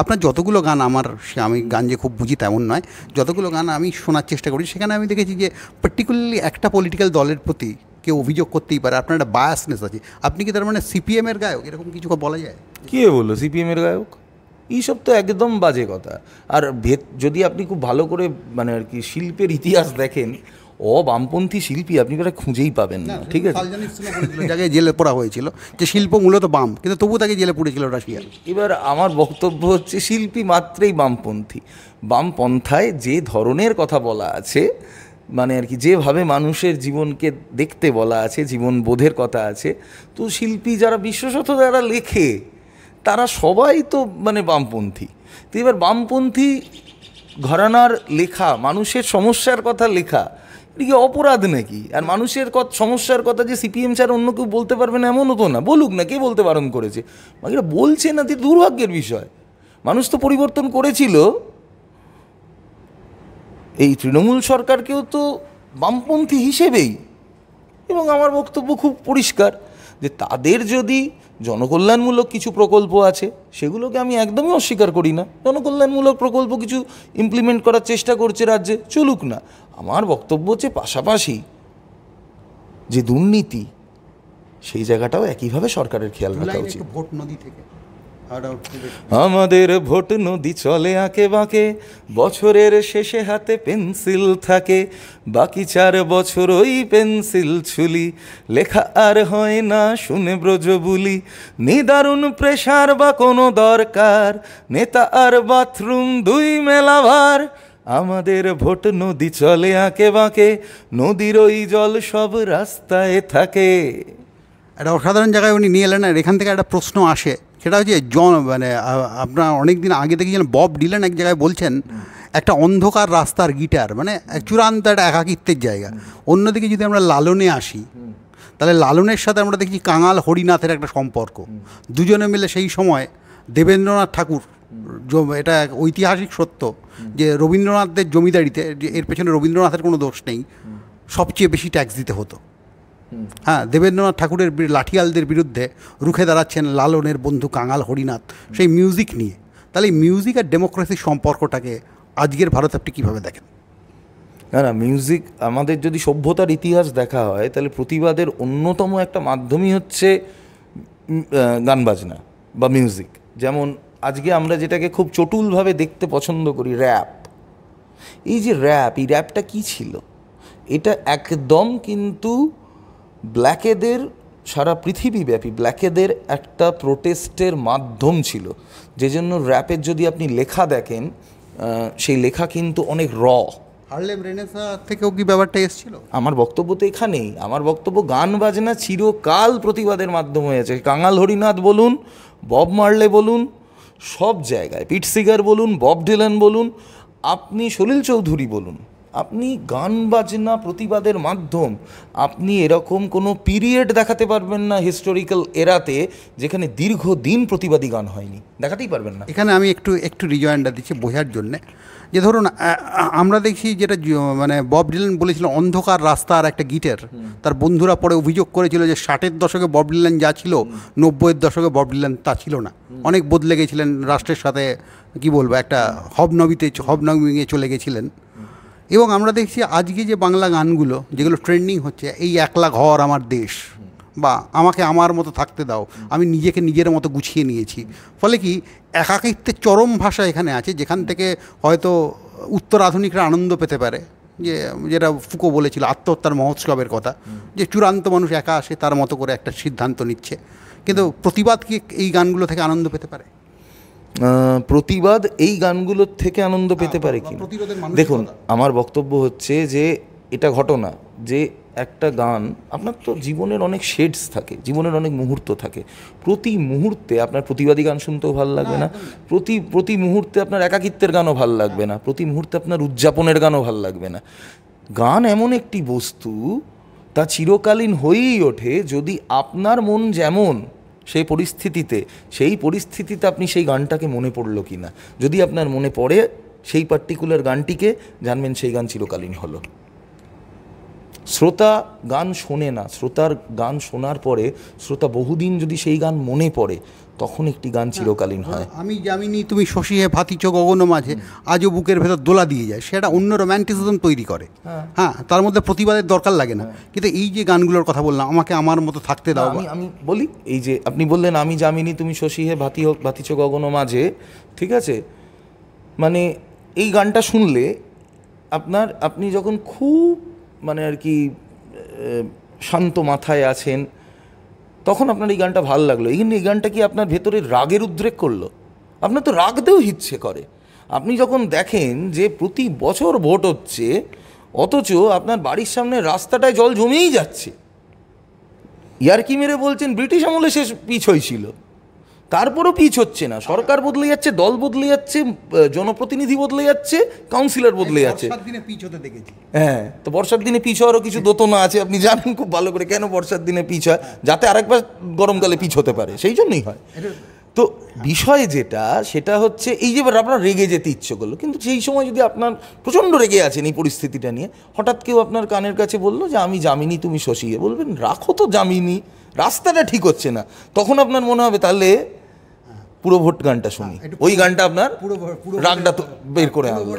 আপনার যতগুলো গান আমার আমি গান যে খুব বুঝি তেমন নয় যতগুলো গান আমি শোনার চেষ্টা করি সেখানে আমি দেখেছি যে পার্টিকুলারলি একটা পলিটিক্যাল দলের প্রতি কেউ অভিযোগ করতেই পারে আপনার একটা বায়াসনেস আছে আপনি কি তার মানে সিপিএমের গায়ক এরকম কিছু বলা যায় কে বললো সিপিএমের গায়ক এইসব তো একদম বাজে কথা আর ভেদ যদি আপনি খুব ভালো করে মানে আর কি শিল্পের ইতিহাস দেখেন ও বামপন্থী শিল্পী আপনি ওটা খুঁজেই পাবেন না ঠিক আছে তাকে জেলে পড়া হয়েছিল যে শিল্প মূলত বাম কিন্তু তবু তাকে জেলে পড়েছিল রাশিয়া এবার আমার বক্তব্য হচ্ছে শিল্পী মাত্রেই বামপন্থী বামপন্থায় যে ধরনের কথা বলা আছে মানে আর কি যেভাবে মানুষের জীবনকে দেখতে বলা আছে জীবন বোধের কথা আছে তো শিল্পী যারা বিশ্বশত যারা লেখে তারা সবাই তো মানে বামপন্থী তো এবার বামপন্থী ঘরানার লেখা মানুষের সমস্যার কথা লেখা এটা কি অপরাধ নাকি আর মানুষের সমস্যার কথা যে সিপিএম স্যার অন্য কেউ বলতে পারবে না এমনও তো না বলুক না কে বলতে বারণ করেছে মানে এটা বলছে না যে দুর্ভাগ্যের বিষয় মানুষ তো পরিবর্তন করেছিল এই তৃণমূল সরকারকেও তো বামপন্থী হিসেবেই এবং আমার বক্তব্য খুব পরিষ্কার যে তাদের যদি জনকল্যাণমূলক কিছু প্রকল্প আছে সেগুলোকে আমি একদমই অস্বীকার করি না জনকল্যাণমূলক প্রকল্প কিছু ইমপ্লিমেন্ট করার চেষ্টা করছে রাজ্যে চলুক না আমার বক্তব্য হচ্ছে পাশাপাশি যে দুর্নীতি সেই জায়গাটাও একইভাবে সরকারের খেয়াল রাখা উচিত ভোট নদী থেকে আমাদের ভোট নদী চলে আঁকে বাঁকে বছরের শেষে হাতে পেন্সিল থাকে বাকি চার বছর ওই পেন্সিল ছুলি লেখা আর হয় না শুনে ব্রজ বুলি নিদারুণ প্রেশার বা কোনো দরকার নেতা আর বাথরুম দুই মেলাভার আমাদের ভোট নদী চলে আঁকে বাঁকে নদীর ওই জল সব রাস্তায় থাকে একটা অসাধারণ জায়গায় উনি নিয়ে এলেন আর এখান থেকে একটা প্রশ্ন আসে সেটা হচ্ছে জন মানে আপনার অনেক দিন আগে থেকে যেন বব ডিলেন এক জায়গায় বলছেন একটা অন্ধকার রাস্তার গিটার মানে চূড়ান্ত একটা একাকিত্বের জায়গা অন্যদিকে যদি আমরা লালনে আসি তাহলে লালনের সাথে আমরা দেখছি কাঙাল হরিনাথের একটা সম্পর্ক দুজনে মিলে সেই সময় দেবেন্দ্রনাথ ঠাকুর এটা এক ঐতিহাসিক সত্য যে রবীন্দ্রনাথদের জমিদারিতে এর পেছনে রবীন্দ্রনাথের কোনো দোষ নেই সবচেয়ে বেশি ট্যাক্স দিতে হতো হ্যাঁ দেবেন্দ্রনাথ ঠাকুরের লাঠিয়ালদের বিরুদ্ধে রুখে দাঁড়াচ্ছেন লালনের বন্ধু কাঙাল হরিনাথ সেই মিউজিক নিয়ে তাহলে মিউজিক আর ডেমোক্রেসির সম্পর্কটাকে আজকের ভারত আপনি কীভাবে দেখেন না না মিউজিক আমাদের যদি সভ্যতার ইতিহাস দেখা হয় তাহলে প্রতিবাদের অন্যতম একটা মাধ্যমই হচ্ছে গান বাজনা বা মিউজিক যেমন আজকে আমরা যেটাকে খুব চটুলভাবে দেখতে পছন্দ করি র্যাপ এই যে র্যাপ এই র্যাপটা কী ছিল এটা একদম কিন্তু ব্ল্যাকেদের সারা পৃথিবীব্যাপী ব্ল্যাকেদের একটা প্রোটেস্টের মাধ্যম ছিল যে জন্য র্যাপের যদি আপনি লেখা দেখেন সেই লেখা কিন্তু অনেক র হার্লেম রেনেসা থেকেও কি ব্যাপারটা এসেছিল আমার বক্তব্য তো এখানেই আমার বক্তব্য গান বাজনা চিরকাল প্রতিবাদের মাধ্যম হয়েছে কাঙাল হরিনাথ বলুন বব মার্লে বলুন সব জায়গায় পিট সিগার বলুন বব ডিলান বলুন আপনি সলিল চৌধুরী বলুন আপনি গান বাজনা প্রতিবাদের মাধ্যম আপনি এরকম কোনো পিরিয়ড দেখাতে পারবেন না হিস্টোরিক্যাল এরাতে যেখানে দীর্ঘদিন প্রতিবাদী গান হয়নি দেখাতেই পারবেন না এখানে আমি একটু একটু রিজয়েন্ডার দিচ্ছি বোঝার জন্যে যে ধরুন আমরা দেখি যেটা মানে বব ডিলেন বলেছিল অন্ধকার রাস্তা আর একটা গিটের তার বন্ধুরা পরে অভিযোগ করেছিল যে ষাটের দশকে বব ডিলেন যা ছিল নব্বইয়ের দশকে বব ডিলেন তা ছিল না অনেক বদলে গেছিলেন রাষ্ট্রের সাথে কি বলবো একটা হবনবীতে হবনবীয়ে চলে গেছিলেন এবং আমরা দেখছি আজকে যে বাংলা গানগুলো যেগুলো ট্রেন্ডিং হচ্ছে এই একলা ঘর আমার দেশ বা আমাকে আমার মতো থাকতে দাও আমি নিজেকে নিজের মতো গুছিয়ে নিয়েছি ফলে কি একাকিত্বের চরম ভাষা এখানে আছে যেখান থেকে হয়তো উত্তর আধুনিকরা আনন্দ পেতে পারে যে যেটা ফুকো বলেছিল আত্মহত্যার মহোৎসবের কথা যে চূড়ান্ত মানুষ একা আসে তার মতো করে একটা সিদ্ধান্ত নিচ্ছে কিন্তু প্রতিবাদ কি এই গানগুলো থেকে আনন্দ পেতে পারে প্রতিবাদ এই গানগুলোর থেকে আনন্দ পেতে পারে কি দেখুন আমার বক্তব্য হচ্ছে যে এটা ঘটনা যে একটা গান আপনার তো জীবনের অনেক শেডস থাকে জীবনের অনেক মুহূর্ত থাকে প্রতি মুহূর্তে আপনার প্রতিবাদী গান শুনতেও ভাল লাগবে না প্রতি প্রতি মুহূর্তে আপনার একাকিত্বের গানও ভাল লাগবে না প্রতি মুহূর্তে আপনার উদযাপনের গানও ভাল লাগবে না গান এমন একটি বস্তু তা চিরকালীন হয়েই ওঠে যদি আপনার মন যেমন সেই পরিস্থিতিতে সেই পরিস্থিতিতে আপনি সেই গানটাকে মনে পড়লো কি না যদি আপনার মনে পড়ে সেই পার্টিকুলার গানটিকে জানবেন সেই গান চিরকালীন হলো শ্রোতা গান শোনে না শ্রোতার গান শোনার পরে শ্রোতা বহুদিন যদি সেই গান মনে পড়ে তখন একটি গান হ্যাঁ। চিরকালীন হয় হ্যাঁ, আমি জামিনি তুমি শশী হে চো গগন মাঝে আজও বুকের ভেতর দোলা দিয়ে যায় সেটা অন্য রোম্যান্টিসিজম তৈরি করে হ্যাঁ।, হ্যাঁ তার মধ্যে প্রতিবাদের দরকার লাগে না কিন্তু এই যে গানগুলোর কথা বললাম আমাকে আমার মতো থাকতে দাও আমি আমি বলি এই যে আপনি বললেন আমি জামিনি তুমি শশী হে ভাতি হোক চো গগন মাঝে ঠিক আছে মানে এই গানটা শুনলে আপনার আপনি যখন খুব মানে আর কি শান্ত মাথায় আছেন তখন আপনার এই গানটা ভাল লাগলো এই এই গানটা কি আপনার ভেতরে রাগের উদ্রেক করলো আপনার তো দেও ইচ্ছে করে আপনি যখন দেখেন যে প্রতি বছর ভোট হচ্ছে অথচ আপনার বাড়ির সামনে রাস্তাটায় জল জমেই যাচ্ছে ইয়ার্কি মেরে বলছেন ব্রিটিশ আমলে শেষ পিছই ছিল তারপরও পিচ হচ্ছে না সরকার বদলে যাচ্ছে দল বদলে যাচ্ছে জনপ্রতিনিধি বদলে যাচ্ছে কাউন্সিলর বদলে যাচ্ছে হ্যাঁ তো বর্ষার দিনে পিছ হওয়ারও কিছু দোতনা আছে আপনি জানেন খুব ভালো করে কেন বর্ষার দিনে পিচ হয় যাতে আরেকবার গরমকালে পিচ হতে পারে সেই জন্যই হয় তো বিষয় যেটা সেটা হচ্ছে এই যে আপনার রেগে যেতে ইচ্ছে করলো কিন্তু সেই সময় যদি আপনার প্রচণ্ড রেগে আছেন এই পরিস্থিতিটা নিয়ে হঠাৎ কেউ আপনার কানের কাছে বললো যে আমি জামিনি তুমি শশিয়ে বলবেন রাখো তো জামিনি রাস্তাটা ঠিক হচ্ছে না তখন আপনার মনে হবে তাহলে পুরো ভোট গানটা শুনি হ্যাঁ, ওই গানটা আপনার রাগটা বের করে আনলো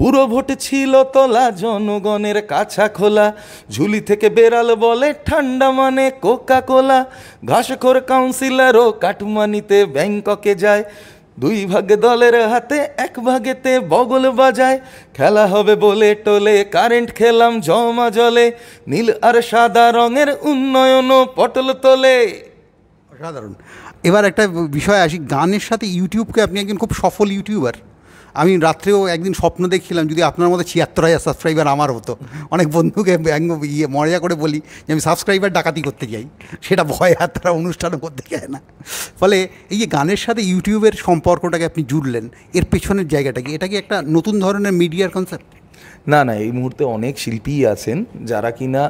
পুরো ভোট ছিল তোলা জনগণের কাছা খোলা ঝুলি থেকে বেড়াল বলে ঠান্ডা মানে কোকা কোলা ঘাসখোর কাউন্সিলারও কাটমানিতে ব্যাংককে যায় দুই ভাগ দলের হাতে এক ভাগেতে বগল বাজায় খেলা হবে বলে টোলে কারেন্ট খেলাম জমা জলে নীল আর সাদা রঙের উন্নয়ন পটল তোলে সাধারণ এবার একটা বিষয় আসি গানের সাথে ইউটিউবকে আপনি একজন খুব সফল ইউটিউবার আমি রাত্রেও একদিন স্বপ্ন দেখছিলাম যদি আপনার মতো ছিয়াত্তর হাজার সাবস্ক্রাইবার আমার হতো অনেক বন্ধুকে ইয়ে মজা করে বলি যে আমি সাবস্ক্রাইবার ডাকাতি করতে যাই সেটা ভয় হাত তারা অনুষ্ঠানও করতে যায় না ফলে এই যে গানের সাথে ইউটিউবের সম্পর্কটাকে আপনি জুড়লেন এর পেছনের জায়গাটা কি এটা কি একটা নতুন ধরনের মিডিয়ার কনসেপ্ট না না এই মুহূর্তে অনেক শিল্পী আছেন যারা কিনা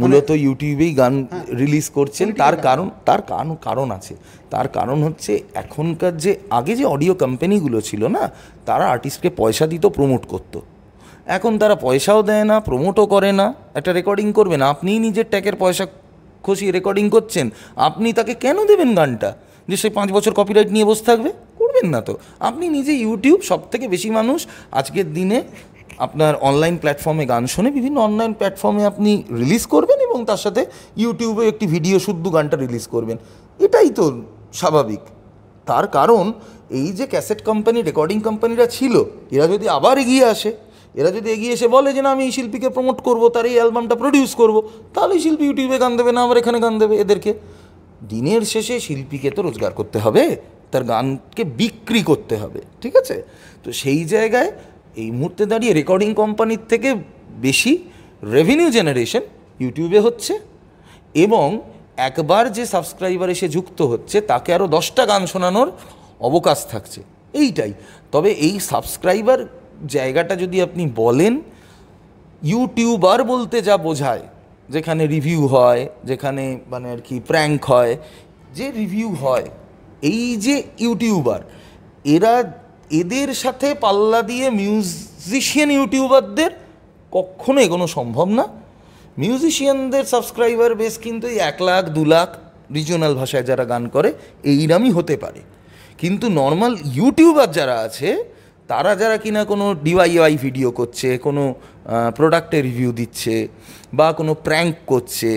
মূলত মানে- ইউটিউবেই গান রিলিজ হ্যাঁ, করছেন তার কারণ তার কারণ কারণ আছে তার কারণ হচ্ছে এখনকার যে আগে যে অডিও কোম্পানিগুলো ছিল না তারা আর্টিস্টকে পয়সা দিত প্রমোট করতো এখন তারা পয়সাও দেয় না প্রমোটও করে না একটা রেকর্ডিং করবেন আপনিই নিজের ট্যাকের পয়সা খসিয়ে রেকর্ডিং করছেন আপনি তাকে কেন দেবেন গানটা যে সে পাঁচ বছর কপিরাইট নিয়ে বসে থাকবে করবেন না তো আপনি নিজে ইউটিউব সব থেকে বেশি মানুষ আজকের দিনে আপনার অনলাইন প্ল্যাটফর্মে গান শুনে বিভিন্ন অনলাইন প্ল্যাটফর্মে আপনি রিলিজ করবেন এবং তার সাথে ইউটিউবে একটি ভিডিও শুদ্ধ গানটা রিলিজ করবেন এটাই তো স্বাভাবিক তার কারণ এই যে ক্যাসেট কোম্পানি রেকর্ডিং কোম্পানিরা ছিল এরা যদি আবার এগিয়ে আসে এরা যদি এগিয়ে এসে বলে যে না আমি এই শিল্পীকে প্রমোট করব তার এই অ্যালবামটা প্রডিউস করব তাহলে শিল্পী ইউটিউবে গান দেবে না আমার এখানে গান দেবে এদেরকে দিনের শেষে শিল্পীকে তো রোজগার করতে হবে তার গানকে বিক্রি করতে হবে ঠিক আছে তো সেই জায়গায় এই মুহূর্তে দাঁড়িয়ে রেকর্ডিং কোম্পানির থেকে বেশি রেভিনিউ জেনারেশন ইউটিউবে হচ্ছে এবং একবার যে সাবস্ক্রাইবার এসে যুক্ত হচ্ছে তাকে আরও দশটা গান শোনানোর অবকাশ থাকছে এইটাই তবে এই সাবস্ক্রাইবার জায়গাটা যদি আপনি বলেন ইউটিউবার বলতে যা বোঝায় যেখানে রিভিউ হয় যেখানে মানে আর কি প্র্যাঙ্ক হয় যে রিভিউ হয় এই যে ইউটিউবার এরা এদের সাথে পাল্লা দিয়ে মিউজিশিয়ান ইউটিউবারদের কখনো এগোনো সম্ভব না মিউজিশিয়ানদের সাবস্ক্রাইবার বেস কিন্তু এই এক লাখ দু লাখ রিজিওনাল ভাষায় যারা গান করে এইরামই হতে পারে কিন্তু নর্মাল ইউটিউবার যারা আছে তারা যারা কিনা কোনো ডিওয়াইওয়াই ভিডিও করছে কোনো প্রোডাক্টের রিভিউ দিচ্ছে বা কোনো প্র্যাঙ্ক করছে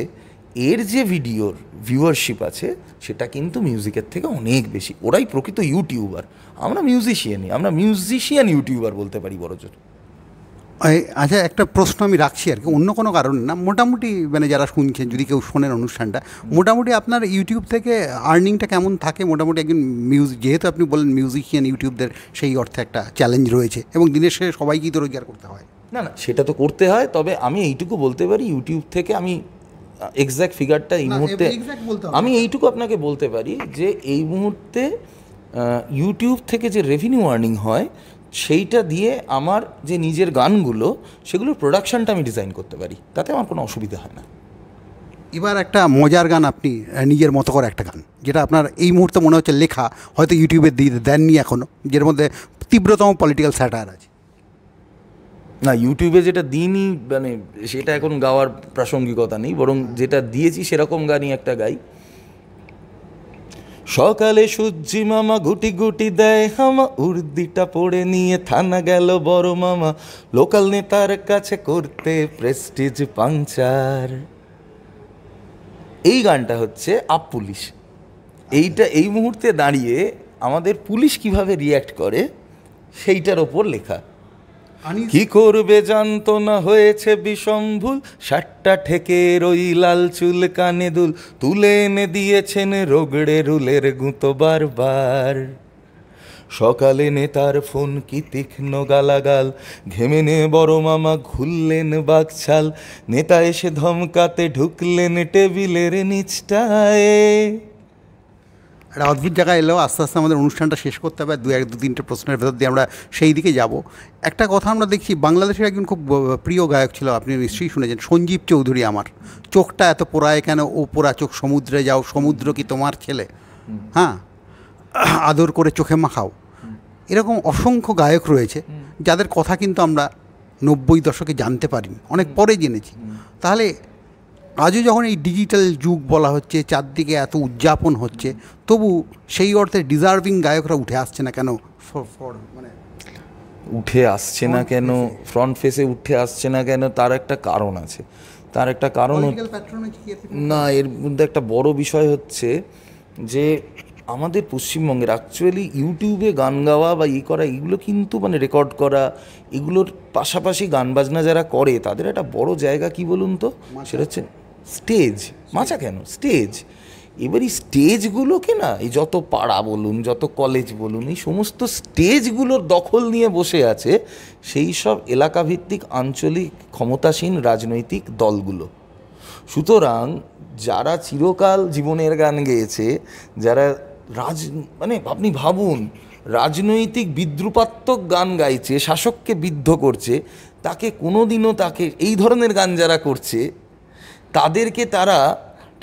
এর যে ভিডিওর ভিউয়ারশিপ আছে সেটা কিন্তু মিউজিকের থেকে অনেক বেশি ওরাই প্রকৃত ইউটিউবার আমরা মিউজিশিয়ানই আমরা মিউজিশিয়ান ইউটিউবার বলতে পারি জোর আচ্ছা একটা প্রশ্ন আমি রাখছি আর কি অন্য কোনো কারণে না মোটামুটি মানে যারা শুনছেন যদি কেউ শোনেন অনুষ্ঠানটা মোটামুটি আপনার ইউটিউব থেকে আর্নিংটা কেমন থাকে মোটামুটি একজন মিউজ যেহেতু আপনি বলেন মিউজিশিয়ান ইউটিউবদের সেই অর্থে একটা চ্যালেঞ্জ রয়েছে এবং দিনের শেষে সবাইকেই তো রোজগার করতে হয় না না সেটা তো করতে হয় তবে আমি এইটুকু বলতে পারি ইউটিউব থেকে আমি এক্স্যাক্ট ফিগারটা এই মুহূর্তে আমি এইটুকু আপনাকে বলতে পারি যে এই মুহূর্তে ইউটিউব থেকে যে রেভিনিউ আর্নিং হয় সেইটা দিয়ে আমার যে নিজের গানগুলো সেগুলোর প্রোডাকশানটা আমি ডিজাইন করতে পারি তাতে আমার কোনো অসুবিধা হয় না এবার একটা মজার গান আপনি নিজের মতো করে একটা গান যেটা আপনার এই মুহূর্তে মনে হচ্ছে লেখা হয়তো ইউটিউবে দিয়ে দেননি এখনও যের মধ্যে তীব্রতম পলিটিক্যাল স্যাটার আছে না ইউটিউবে যেটা দিইনি মানে সেটা এখন গাওয়ার প্রাসঙ্গিকতা নেই বরং যেটা দিয়েছি সেরকম গানই একটা গাই সকালে সূর্যি মামা গুটি গুটি দেয় হামা উর্দিটা পড়ে নিয়ে থানা গেল বড় মামা লোকাল নেতার কাছে করতে প্রেস্টিজ পাংচার এই গানটা হচ্ছে আপ পুলিশ এইটা এই মুহূর্তে দাঁড়িয়ে আমাদের পুলিশ কিভাবে রিয়্যাক্ট করে সেইটার ওপর লেখা কি করবে জানত না হয়েছে বিষম ভুল সাতটা ঠেকে রই লাল চুল কানে দুল তুলে এনে দিয়েছেন রোগড়ে রুলের গুঁতো বারবার সকালে নেতার ফোন কি তীক্ষ্ণ গালাগাল ঘেমে নে বড় মামা ঘুরলেন বাকছাল নেতা এসে ধমকাতে ঢুকলেন টেবিলের নিচটায় একটা অদ্ভুত জায়গায় এলেও আস্তে আস্তে আমাদের অনুষ্ঠানটা শেষ করতে হবে দু এক দু তিনটে প্রশ্নের ভেতর দিয়ে আমরা সেই দিকে যাব একটা কথা আমরা দেখি বাংলাদেশের একজন খুব প্রিয় গায়ক ছিল আপনি নিশ্চয়ই শুনেছেন সঞ্জীব চৌধুরী আমার চোখটা এত পোড়ায় কেন ও পোড়া চোখ সমুদ্রে যাও সমুদ্র কি তোমার ছেলে হ্যাঁ আদর করে চোখে মাখাও এরকম অসংখ্য গায়ক রয়েছে যাদের কথা কিন্তু আমরা নব্বই দশকে জানতে পারিনি অনেক পরে জেনেছি তাহলে আজও যখন এই ডিজিটাল যুগ বলা হচ্ছে চারদিকে এত উদযাপন হচ্ছে তবু সেই অর্থে ডিজার্ভিং গায়করা উঠে আসছে না কেন মানে উঠে আসছে না কেন ফ্রন্ট ফেসে উঠে আসছে না কেন তার একটা কারণ আছে তার একটা কারণ না এর মধ্যে একটা বড় বিষয় হচ্ছে যে আমাদের পশ্চিমবঙ্গের অ্যাকচুয়ালি ইউটিউবে গান গাওয়া বা ই ইয়ে করা এগুলো কিন্তু মানে রেকর্ড করা এগুলোর পাশাপাশি গান বাজনা যারা করে তাদের একটা বড় জায়গা কি বলুন তো সেটা হচ্ছে স্টেজ মাচা কেন স্টেজ এবার এই স্টেজগুলোকে না এই যত পাড়া বলুন যত কলেজ বলুন এই সমস্ত স্টেজগুলোর দখল নিয়ে বসে আছে সেই সব এলাকাভিত্তিক আঞ্চলিক ক্ষমতাসীন রাজনৈতিক দলগুলো সুতরাং যারা চিরকাল জীবনের গান গেয়েছে যারা রাজ মানে আপনি ভাবুন রাজনৈতিক বিদ্রুপাত্মক গান গাইছে শাসককে বিদ্ধ করছে তাকে কোনোদিনও তাকে এই ধরনের গান যারা করছে তাদেরকে তারা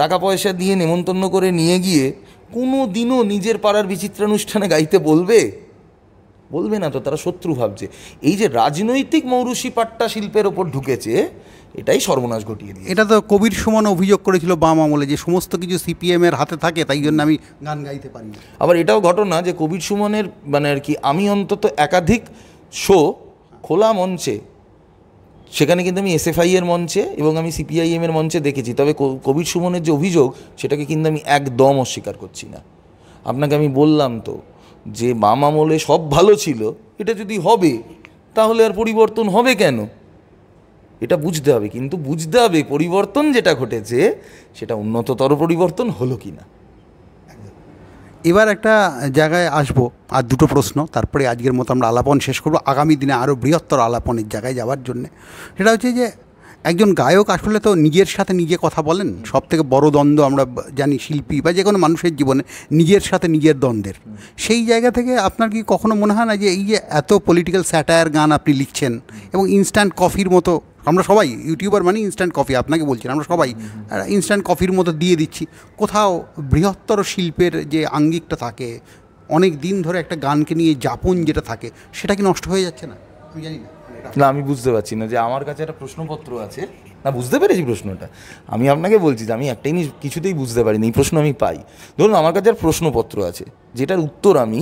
টাকা পয়সা দিয়ে নেমন্তন্ন করে নিয়ে গিয়ে কোনো দিনও নিজের পাড়ার বিচিত্রানুষ্ঠানে গাইতে বলবে বলবে না তো তারা শত্রু ভাবছে এই যে রাজনৈতিক মৌরুষি পাট্টা শিল্পের ওপর ঢুকেছে এটাই সর্বনাশ ঘটিয়ে দিয়ে এটা তো কবির সমান অভিযোগ করেছিল বাম আমলে যে সমস্ত কিছু সিপিএমের হাতে থাকে তাই জন্য আমি গান গাইতে পারি আবার এটাও ঘটনা যে কবির সুমনের মানে আর কি আমি অন্তত একাধিক শো খোলা মঞ্চে সেখানে কিন্তু আমি এসএফআই এর মঞ্চে এবং আমি সিপিআইএম এর মঞ্চে দেখেছি তবে কোভিড সুমনের যে অভিযোগ সেটাকে কিন্তু আমি একদম অস্বীকার করছি না আপনাকে আমি বললাম তো যে বাম আমলে সব ভালো ছিল এটা যদি হবে তাহলে আর পরিবর্তন হবে কেন এটা বুঝতে হবে কিন্তু বুঝতে হবে পরিবর্তন যেটা ঘটেছে সেটা উন্নততর পরিবর্তন হলো কি না এবার একটা জায়গায় আসবো আর দুটো প্রশ্ন তারপরে আজকের মতো আমরা আলাপন শেষ করবো আগামী দিনে আরও বৃহত্তর আলাপনের জায়গায় যাওয়ার জন্যে সেটা হচ্ছে যে একজন গায়ক আসলে তো নিজের সাথে নিজে কথা বলেন সব থেকে বড় দ্বন্দ্ব আমরা জানি শিল্পী বা যে কোনো মানুষের জীবনে নিজের সাথে নিজের দ্বন্দ্বের সেই জায়গা থেকে আপনার কি কখনো মনে হয় না যে এই যে এত পলিটিক্যাল স্যাটায়ার গান আপনি লিখছেন এবং ইনস্ট্যান্ট কফির মতো আমরা সবাই ইউটিউবার মানে ইনস্ট্যান্ট কফি আপনাকে বলছেন আমরা সবাই ইনস্ট্যান্ট কফির মতো দিয়ে দিচ্ছি কোথাও বৃহত্তর শিল্পের যে আঙ্গিকটা থাকে অনেক দিন ধরে একটা গানকে নিয়ে যাপন যেটা থাকে সেটা কি নষ্ট হয়ে যাচ্ছে না আমি জানি না না আমি বুঝতে পারছি না যে আমার কাছে একটা প্রশ্নপত্র আছে না বুঝতে পেরেছি প্রশ্নটা আমি আপনাকে বলছি যে আমি একটা জিনিস কিছুতেই বুঝতে পারিনি এই প্রশ্ন আমি পাই ধরুন আমার কাছে একটা প্রশ্নপত্র আছে যেটার উত্তর আমি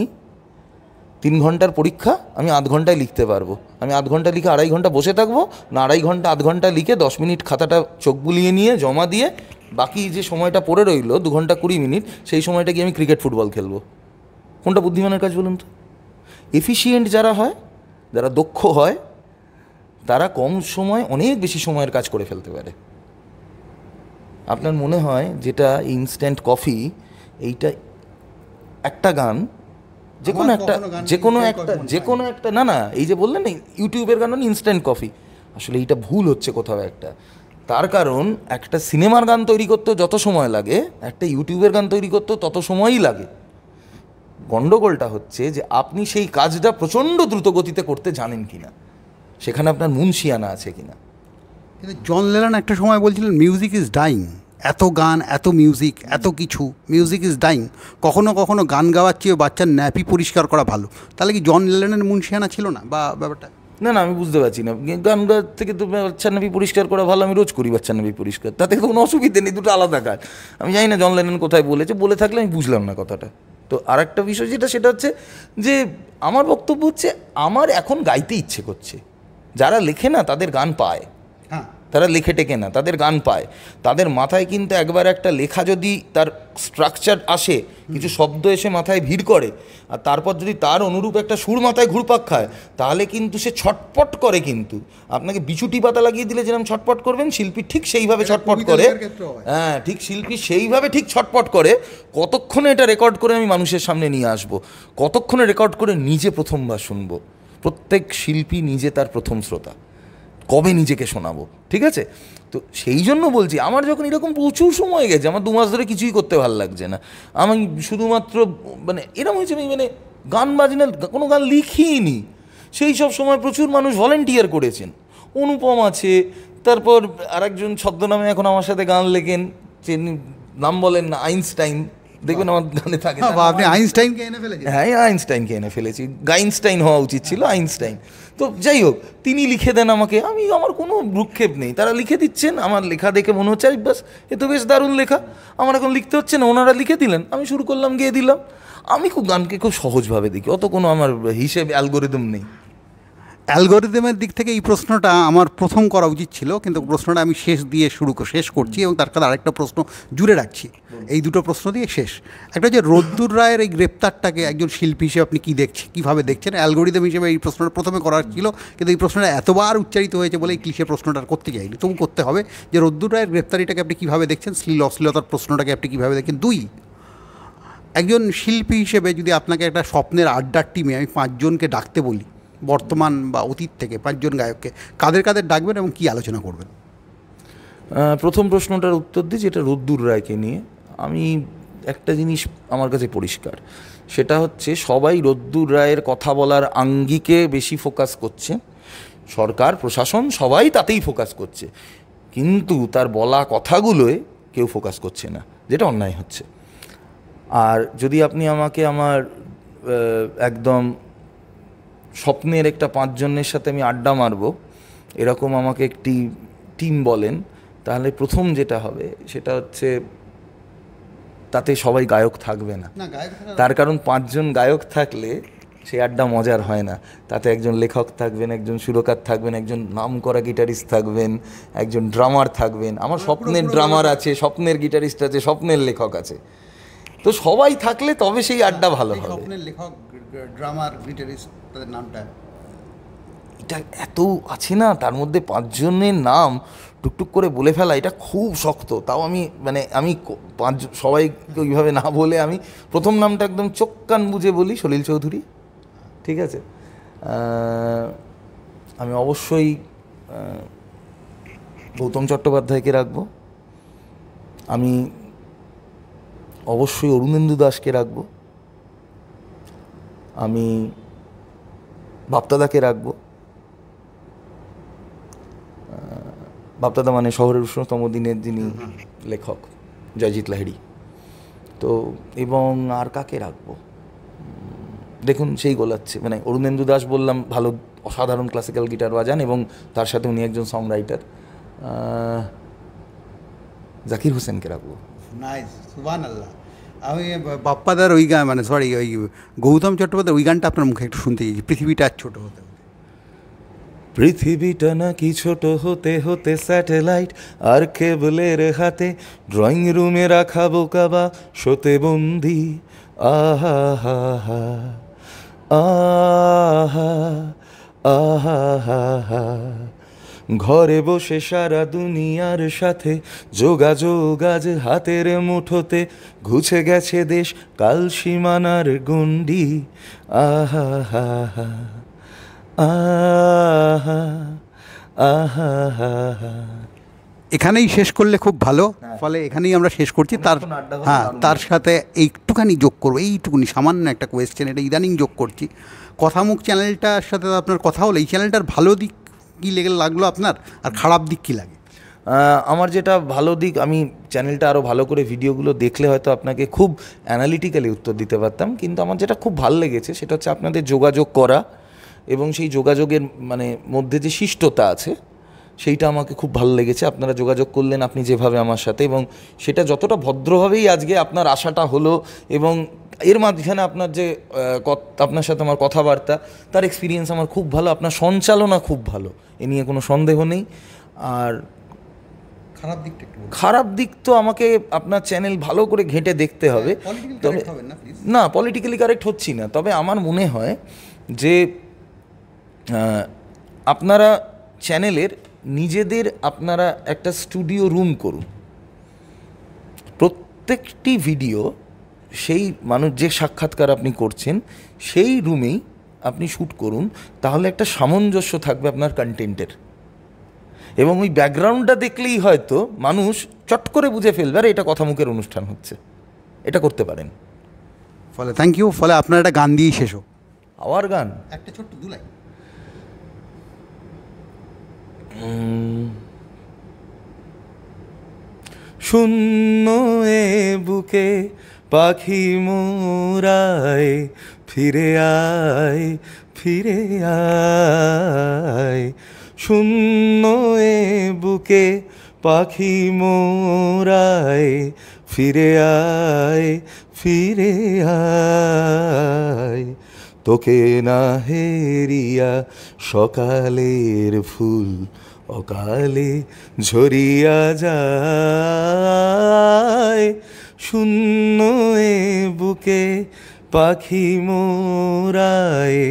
তিন ঘন্টার পরীক্ষা আমি আধ ঘন্টায় লিখতে পারবো আমি আধ ঘন্টা লিখে আড়াই ঘন্টা বসে থাকবো না আড়াই ঘন্টা আধ ঘন্টা লিখে দশ মিনিট খাতাটা চোখ বুলিয়ে নিয়ে জমা দিয়ে বাকি যে সময়টা পড়ে রইল দু ঘন্টা কুড়ি মিনিট সেই সময়টা গিয়ে আমি ক্রিকেট ফুটবল খেলবো কোনটা বুদ্ধিমানের কাজ বলুন তো এফিসিয়েন্ট যারা হয় যারা দক্ষ হয় তারা কম সময় অনেক বেশি সময়ের কাজ করে ফেলতে পারে আপনার মনে হয় যেটা ইনস্ট্যান্ট কফি এইটা একটা গান যে কোনো একটা যে কোনো একটা যে কোনো একটা না না এই যে বললেন না ইউটিউবের গান ইনস্ট্যান্ট মানে কফি আসলে এইটা ভুল হচ্ছে কোথাও একটা তার কারণ একটা সিনেমার গান তৈরি করতে যত সময় লাগে একটা ইউটিউবের গান তৈরি করতে তত সময়ই লাগে গণ্ডগোলটা হচ্ছে যে আপনি সেই কাজটা প্রচণ্ড দ্রুত গতিতে করতে জানেন কি না সেখানে আপনার মুনশিয়ানা আছে কি না কিন্তু জন লেলান একটা সময় বলছিলেন মিউজিক ইজ ডাইং এত গান এত মিউজিক এত কিছু মিউজিক ইজ ডাইং কখনো কখনো গান গাওয়ার চেয়ে বাচ্চার ন্যাপি পরিষ্কার করা ভালো তাহলে কি জন লেলেনের মুন্সিয়ানা ছিল না বা ব্যাপারটা না না আমি বুঝতে পারছি না গান গাওয়ার থেকে তো বাচ্চা নাপি পরিষ্কার করা ভালো আমি রোজ করি বাচ্চার নাপি পরিষ্কার তাতে কোনো অসুবিধে নেই দুটো আলাদা কাজ আমি জানি না জন লেনেন কোথায় বলেছে বলে থাকলে আমি বুঝলাম না কথাটা তো আর একটা বিষয় যেটা সেটা হচ্ছে যে আমার বক্তব্য হচ্ছে আমার এখন গাইতে ইচ্ছে করছে যারা লেখে না তাদের গান পায় তারা লিখে টেকে না তাদের গান পায় তাদের মাথায় কিন্তু একবার একটা লেখা যদি তার স্ট্রাকচার আসে কিছু শব্দ এসে মাথায় ভিড় করে আর তারপর যদি তার অনুরূপ একটা সুর মাথায় ঘুরপাক খায় তাহলে কিন্তু সে ছটপট করে কিন্তু আপনাকে বিছুটি পাতা লাগিয়ে দিলে যেরকম ছটপট করবেন শিল্পী ঠিক সেইভাবে ছটপট করে হ্যাঁ ঠিক শিল্পী সেইভাবে ঠিক ছটপট করে কতক্ষণে এটা রেকর্ড করে আমি মানুষের সামনে নিয়ে আসব কতক্ষণে রেকর্ড করে নিজে প্রথমবার শুনবো প্রত্যেক শিল্পী নিজে তার প্রথম শ্রোতা কবে নিজেকে শোনাবো ঠিক আছে তো সেই জন্য বলছি আমার যখন এরকম প্রচুর সময় গেছে আমার দু মাস ধরে কিছুই করতে ভাল লাগছে না আমি শুধুমাত্র মানে এরকম হয়েছে আমি মানে গান বাজনা কোনো গান লিখিনি সেই সব সময় প্রচুর মানুষ ভলেন্টিয়ার করেছেন অনুপম আছে তারপর আরেকজন ছদ্মনামে এখন আমার সাথে গান লেখেন নাম বলেন না আইনস্টাইন দেখবেন আমার গানে থাকে হ্যাঁ, আইনস্টাইনকে এনে ফেলেছি হ্যাঁ আইনস্টাইনকে এনে ফেলেছি গাইনস্টাইন হওয়া উচিত ছিল আইনস্টাইন তো যাই হোক তিনি লিখে দেন আমাকে আমি আমার কোনো ভ্রুক্ষেপ নেই তারা লিখে দিচ্ছেন আমার লেখা দেখে মনে হচ্ছে আরে ব্যাস এ তো বেশ দারুণ লেখা আমার এখন লিখতে হচ্ছে না ওনারা লিখে দিলেন আমি শুরু করলাম গিয়ে দিলাম আমি খুব গানকে খুব সহজভাবে দেখি অত কোনো আমার হিসেবে অ্যালগোরিদম নেই অ্যালগোরিদমের দিক থেকে এই প্রশ্নটা আমার প্রথম করা উচিত ছিল কিন্তু প্রশ্নটা আমি শেষ দিয়ে শুরু শেষ করছি এবং তার কাছে আরেকটা প্রশ্ন জুড়ে রাখছি এই দুটো প্রশ্ন দিয়ে শেষ একটা যে রোদ্দুর রায়ের এই গ্রেপ্তারটাকে একজন শিল্পী হিসেবে আপনি কী দেখছেন কীভাবে দেখছেন অ্যালগোরিদম হিসেবে এই প্রশ্নটা প্রথমে করা ছিল কিন্তু এই প্রশ্নটা এতবার উচ্চারিত হয়েছে বলে এই ক্লিশে প্রশ্নটা করতে চাইনি তবু করতে হবে যে রোদ্দুর রায়ের গ্রেপ্তারিটাকে আপনি কীভাবে দেখছেন শ্লীল অশ্লীলতার প্রশ্নটাকে আপনি কীভাবে দেখেন দুই একজন শিল্পী হিসেবে যদি আপনাকে একটা স্বপ্নের আড্ডার টিমে আমি পাঁচজনকে ডাকতে বলি বর্তমান বা অতীত থেকে পাঁচজন গায়ককে কাদের কাদের ডাকবেন এবং কি আলোচনা করবেন প্রথম প্রশ্নটার উত্তর দিই যেটা রোদ্দুর রায়কে নিয়ে আমি একটা জিনিস আমার কাছে পরিষ্কার সেটা হচ্ছে সবাই রোদ্দুর রায়ের কথা বলার আঙ্গিকে বেশি ফোকাস করছে সরকার প্রশাসন সবাই তাতেই ফোকাস করছে কিন্তু তার বলা কথাগুলোয় কেউ ফোকাস করছে না যেটা অন্যায় হচ্ছে আর যদি আপনি আমাকে আমার একদম স্বপ্নের একটা পাঁচজনের সাথে আমি আড্ডা মারব এরকম আমাকে একটি টিম বলেন তাহলে প্রথম যেটা হবে সেটা হচ্ছে তাতে সবাই গায়ক থাকবে না তার কারণ পাঁচজন গায়ক থাকলে সেই আড্ডা মজার হয় না তাতে একজন লেখক থাকবেন একজন সুরকার থাকবেন একজন নাম করা গিটারিস্ট থাকবেন একজন ড্রামার থাকবেন আমার স্বপ্নের ড্রামার আছে স্বপ্নের গিটারিস্ট আছে স্বপ্নের লেখক আছে তো সবাই থাকলে তবে সেই আড্ডা ভালো হবে লেখক ড্রামার গিটারিস্ট তাদের নামটা এটা এত আছে না তার মধ্যে পাঁচজনের নাম টুকটুক করে বলে ফেলা এটা খুব শক্ত তাও আমি মানে আমি পাঁচ সবাইকে ওইভাবে না বলে আমি প্রথম নামটা একদম চোখ কান বুঝে বলি সলিল চৌধুরী ঠিক আছে আমি অবশ্যই গৌতম চট্টোপাধ্যায়কে রাখবো আমি অবশ্যই অরুণেন্দু দাসকে রাখবো আমি বাপদাদাকে রাখবো বাপদাদা মানে শহরের উষ্ণতম দিনের যিনি লেখক জয়জিৎ লাহিড়ি তো এবং আর কাকে রাখবো দেখুন সেই গোলাচ্ছে মানে অরুণেন্দু দাস বললাম ভালো অসাধারণ ক্লাসিক্যাল গিটার বাজান এবং তার সাথে উনি একজন সং রাইটার জাকির হোসেনকে রাখবো সুবান আল্লাহ আমি বাপ্পাদার ওই গান মানে সরি ওই গৌতম চট্টোপাধ্যায় ওই গানটা আপনার মুখে একটু শুনতে গেছি পৃথিবীটা আর ছোটো হতে পৃথিবীটা নাকি ছোট হতে হতে স্যাটেলাইট আর কেবলের হাতে ড্রয়িং রুমে রাখা বোকা বা সোতে বন্দি আহা হা হা আহা আহা হা হা ঘরে বসে সারা দুনিয়ার সাথে যোগাযোগ আজ হাতের মুঠোতে ঘুছে গেছে দেশ কাল সীমানার গুন্ডি আহা হা হা আহা আহা হা এখানেই শেষ করলে খুব ভালো হ্যাঁ। ফলে এখানেই আমরা শেষ করছি তার হ্যাঁ তার সাথে একটুখানি যোগ করবো এইটুকুনি সামান্য একটা কোয়েশ্চেন এটা ইদানিং যোগ করছি কথামুখ চ্যানেলটার সাথে আপনার কথা হলো এই চ্যানেলটার ভালো দিক কী লেগে লাগলো আপনার আর খারাপ দিক কী লাগে আমার যেটা ভালো দিক আমি চ্যানেলটা আরও ভালো করে ভিডিওগুলো দেখলে হয়তো আপনাকে খুব অ্যানালিটিক্যালি উত্তর দিতে পারতাম কিন্তু আমার যেটা খুব ভালো লেগেছে সেটা হচ্ছে আপনাদের যোগাযোগ করা এবং সেই যোগাযোগের মানে মধ্যে যে শিষ্টতা আছে সেইটা আমাকে খুব ভালো লেগেছে আপনারা যোগাযোগ করলেন আপনি যেভাবে আমার সাথে এবং সেটা যতটা ভদ্রভাবেই আজকে আপনার আশাটা হলো এবং এর মাঝখানে আপনার যে আপনার সাথে আমার কথাবার্তা তার এক্সপিরিয়েন্স আমার খুব ভালো আপনার সঞ্চালনা খুব ভালো এ নিয়ে কোনো সন্দেহ নেই আর খারাপ দিকটা খারাপ দিক তো আমাকে আপনার চ্যানেল ভালো করে ঘেঁটে দেখতে হবে হ্যাঁ, তবে না পলিটিক্যালি কারেক্ট হচ্ছি না তবে আমার মনে হয় যে আপনারা চ্যানেলের নিজেদের আপনারা একটা স্টুডিও রুম করুন প্রত্যেকটি ভিডিও সেই মানুষ যে সাক্ষাৎকার আপনি করছেন সেই রুমেই আপনি শ্যুট করুন তাহলে একটা সামঞ্জস্য থাকবে আপনার কন্টেন্টের এবং ওই ব্যাকগ্রাউন্ডটা দেখলেই হয়তো মানুষ চট করে বুঝে ফেলবে আর এটা কথা মুখের অনুষ্ঠান হচ্ছে এটা করতে পারেন ফলে থ্যাংক ইউ ফলে আপনার একটা গান দিয়েই শেষ হোক আওয়ার গান একটা ছোট্ট দুলাই শূন্য এ বুকে পাখি মুরায় ফিরে আয় ফিরে আয় শূন্য এ বুকে পাখি মোরাই ফিরে আয় ফিরে আয় তোকে না হেরিয়া সকালের ফুল অকালে ঝরিয়া যায় শূন্য এ বুকে পাখি মোরায়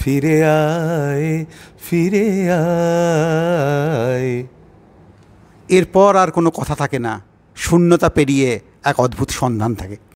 ফিরে আয় ফিরে আয় এরপর আর কোনো কথা থাকে না শূন্যতা পেরিয়ে এক অদ্ভুত সন্ধান থাকে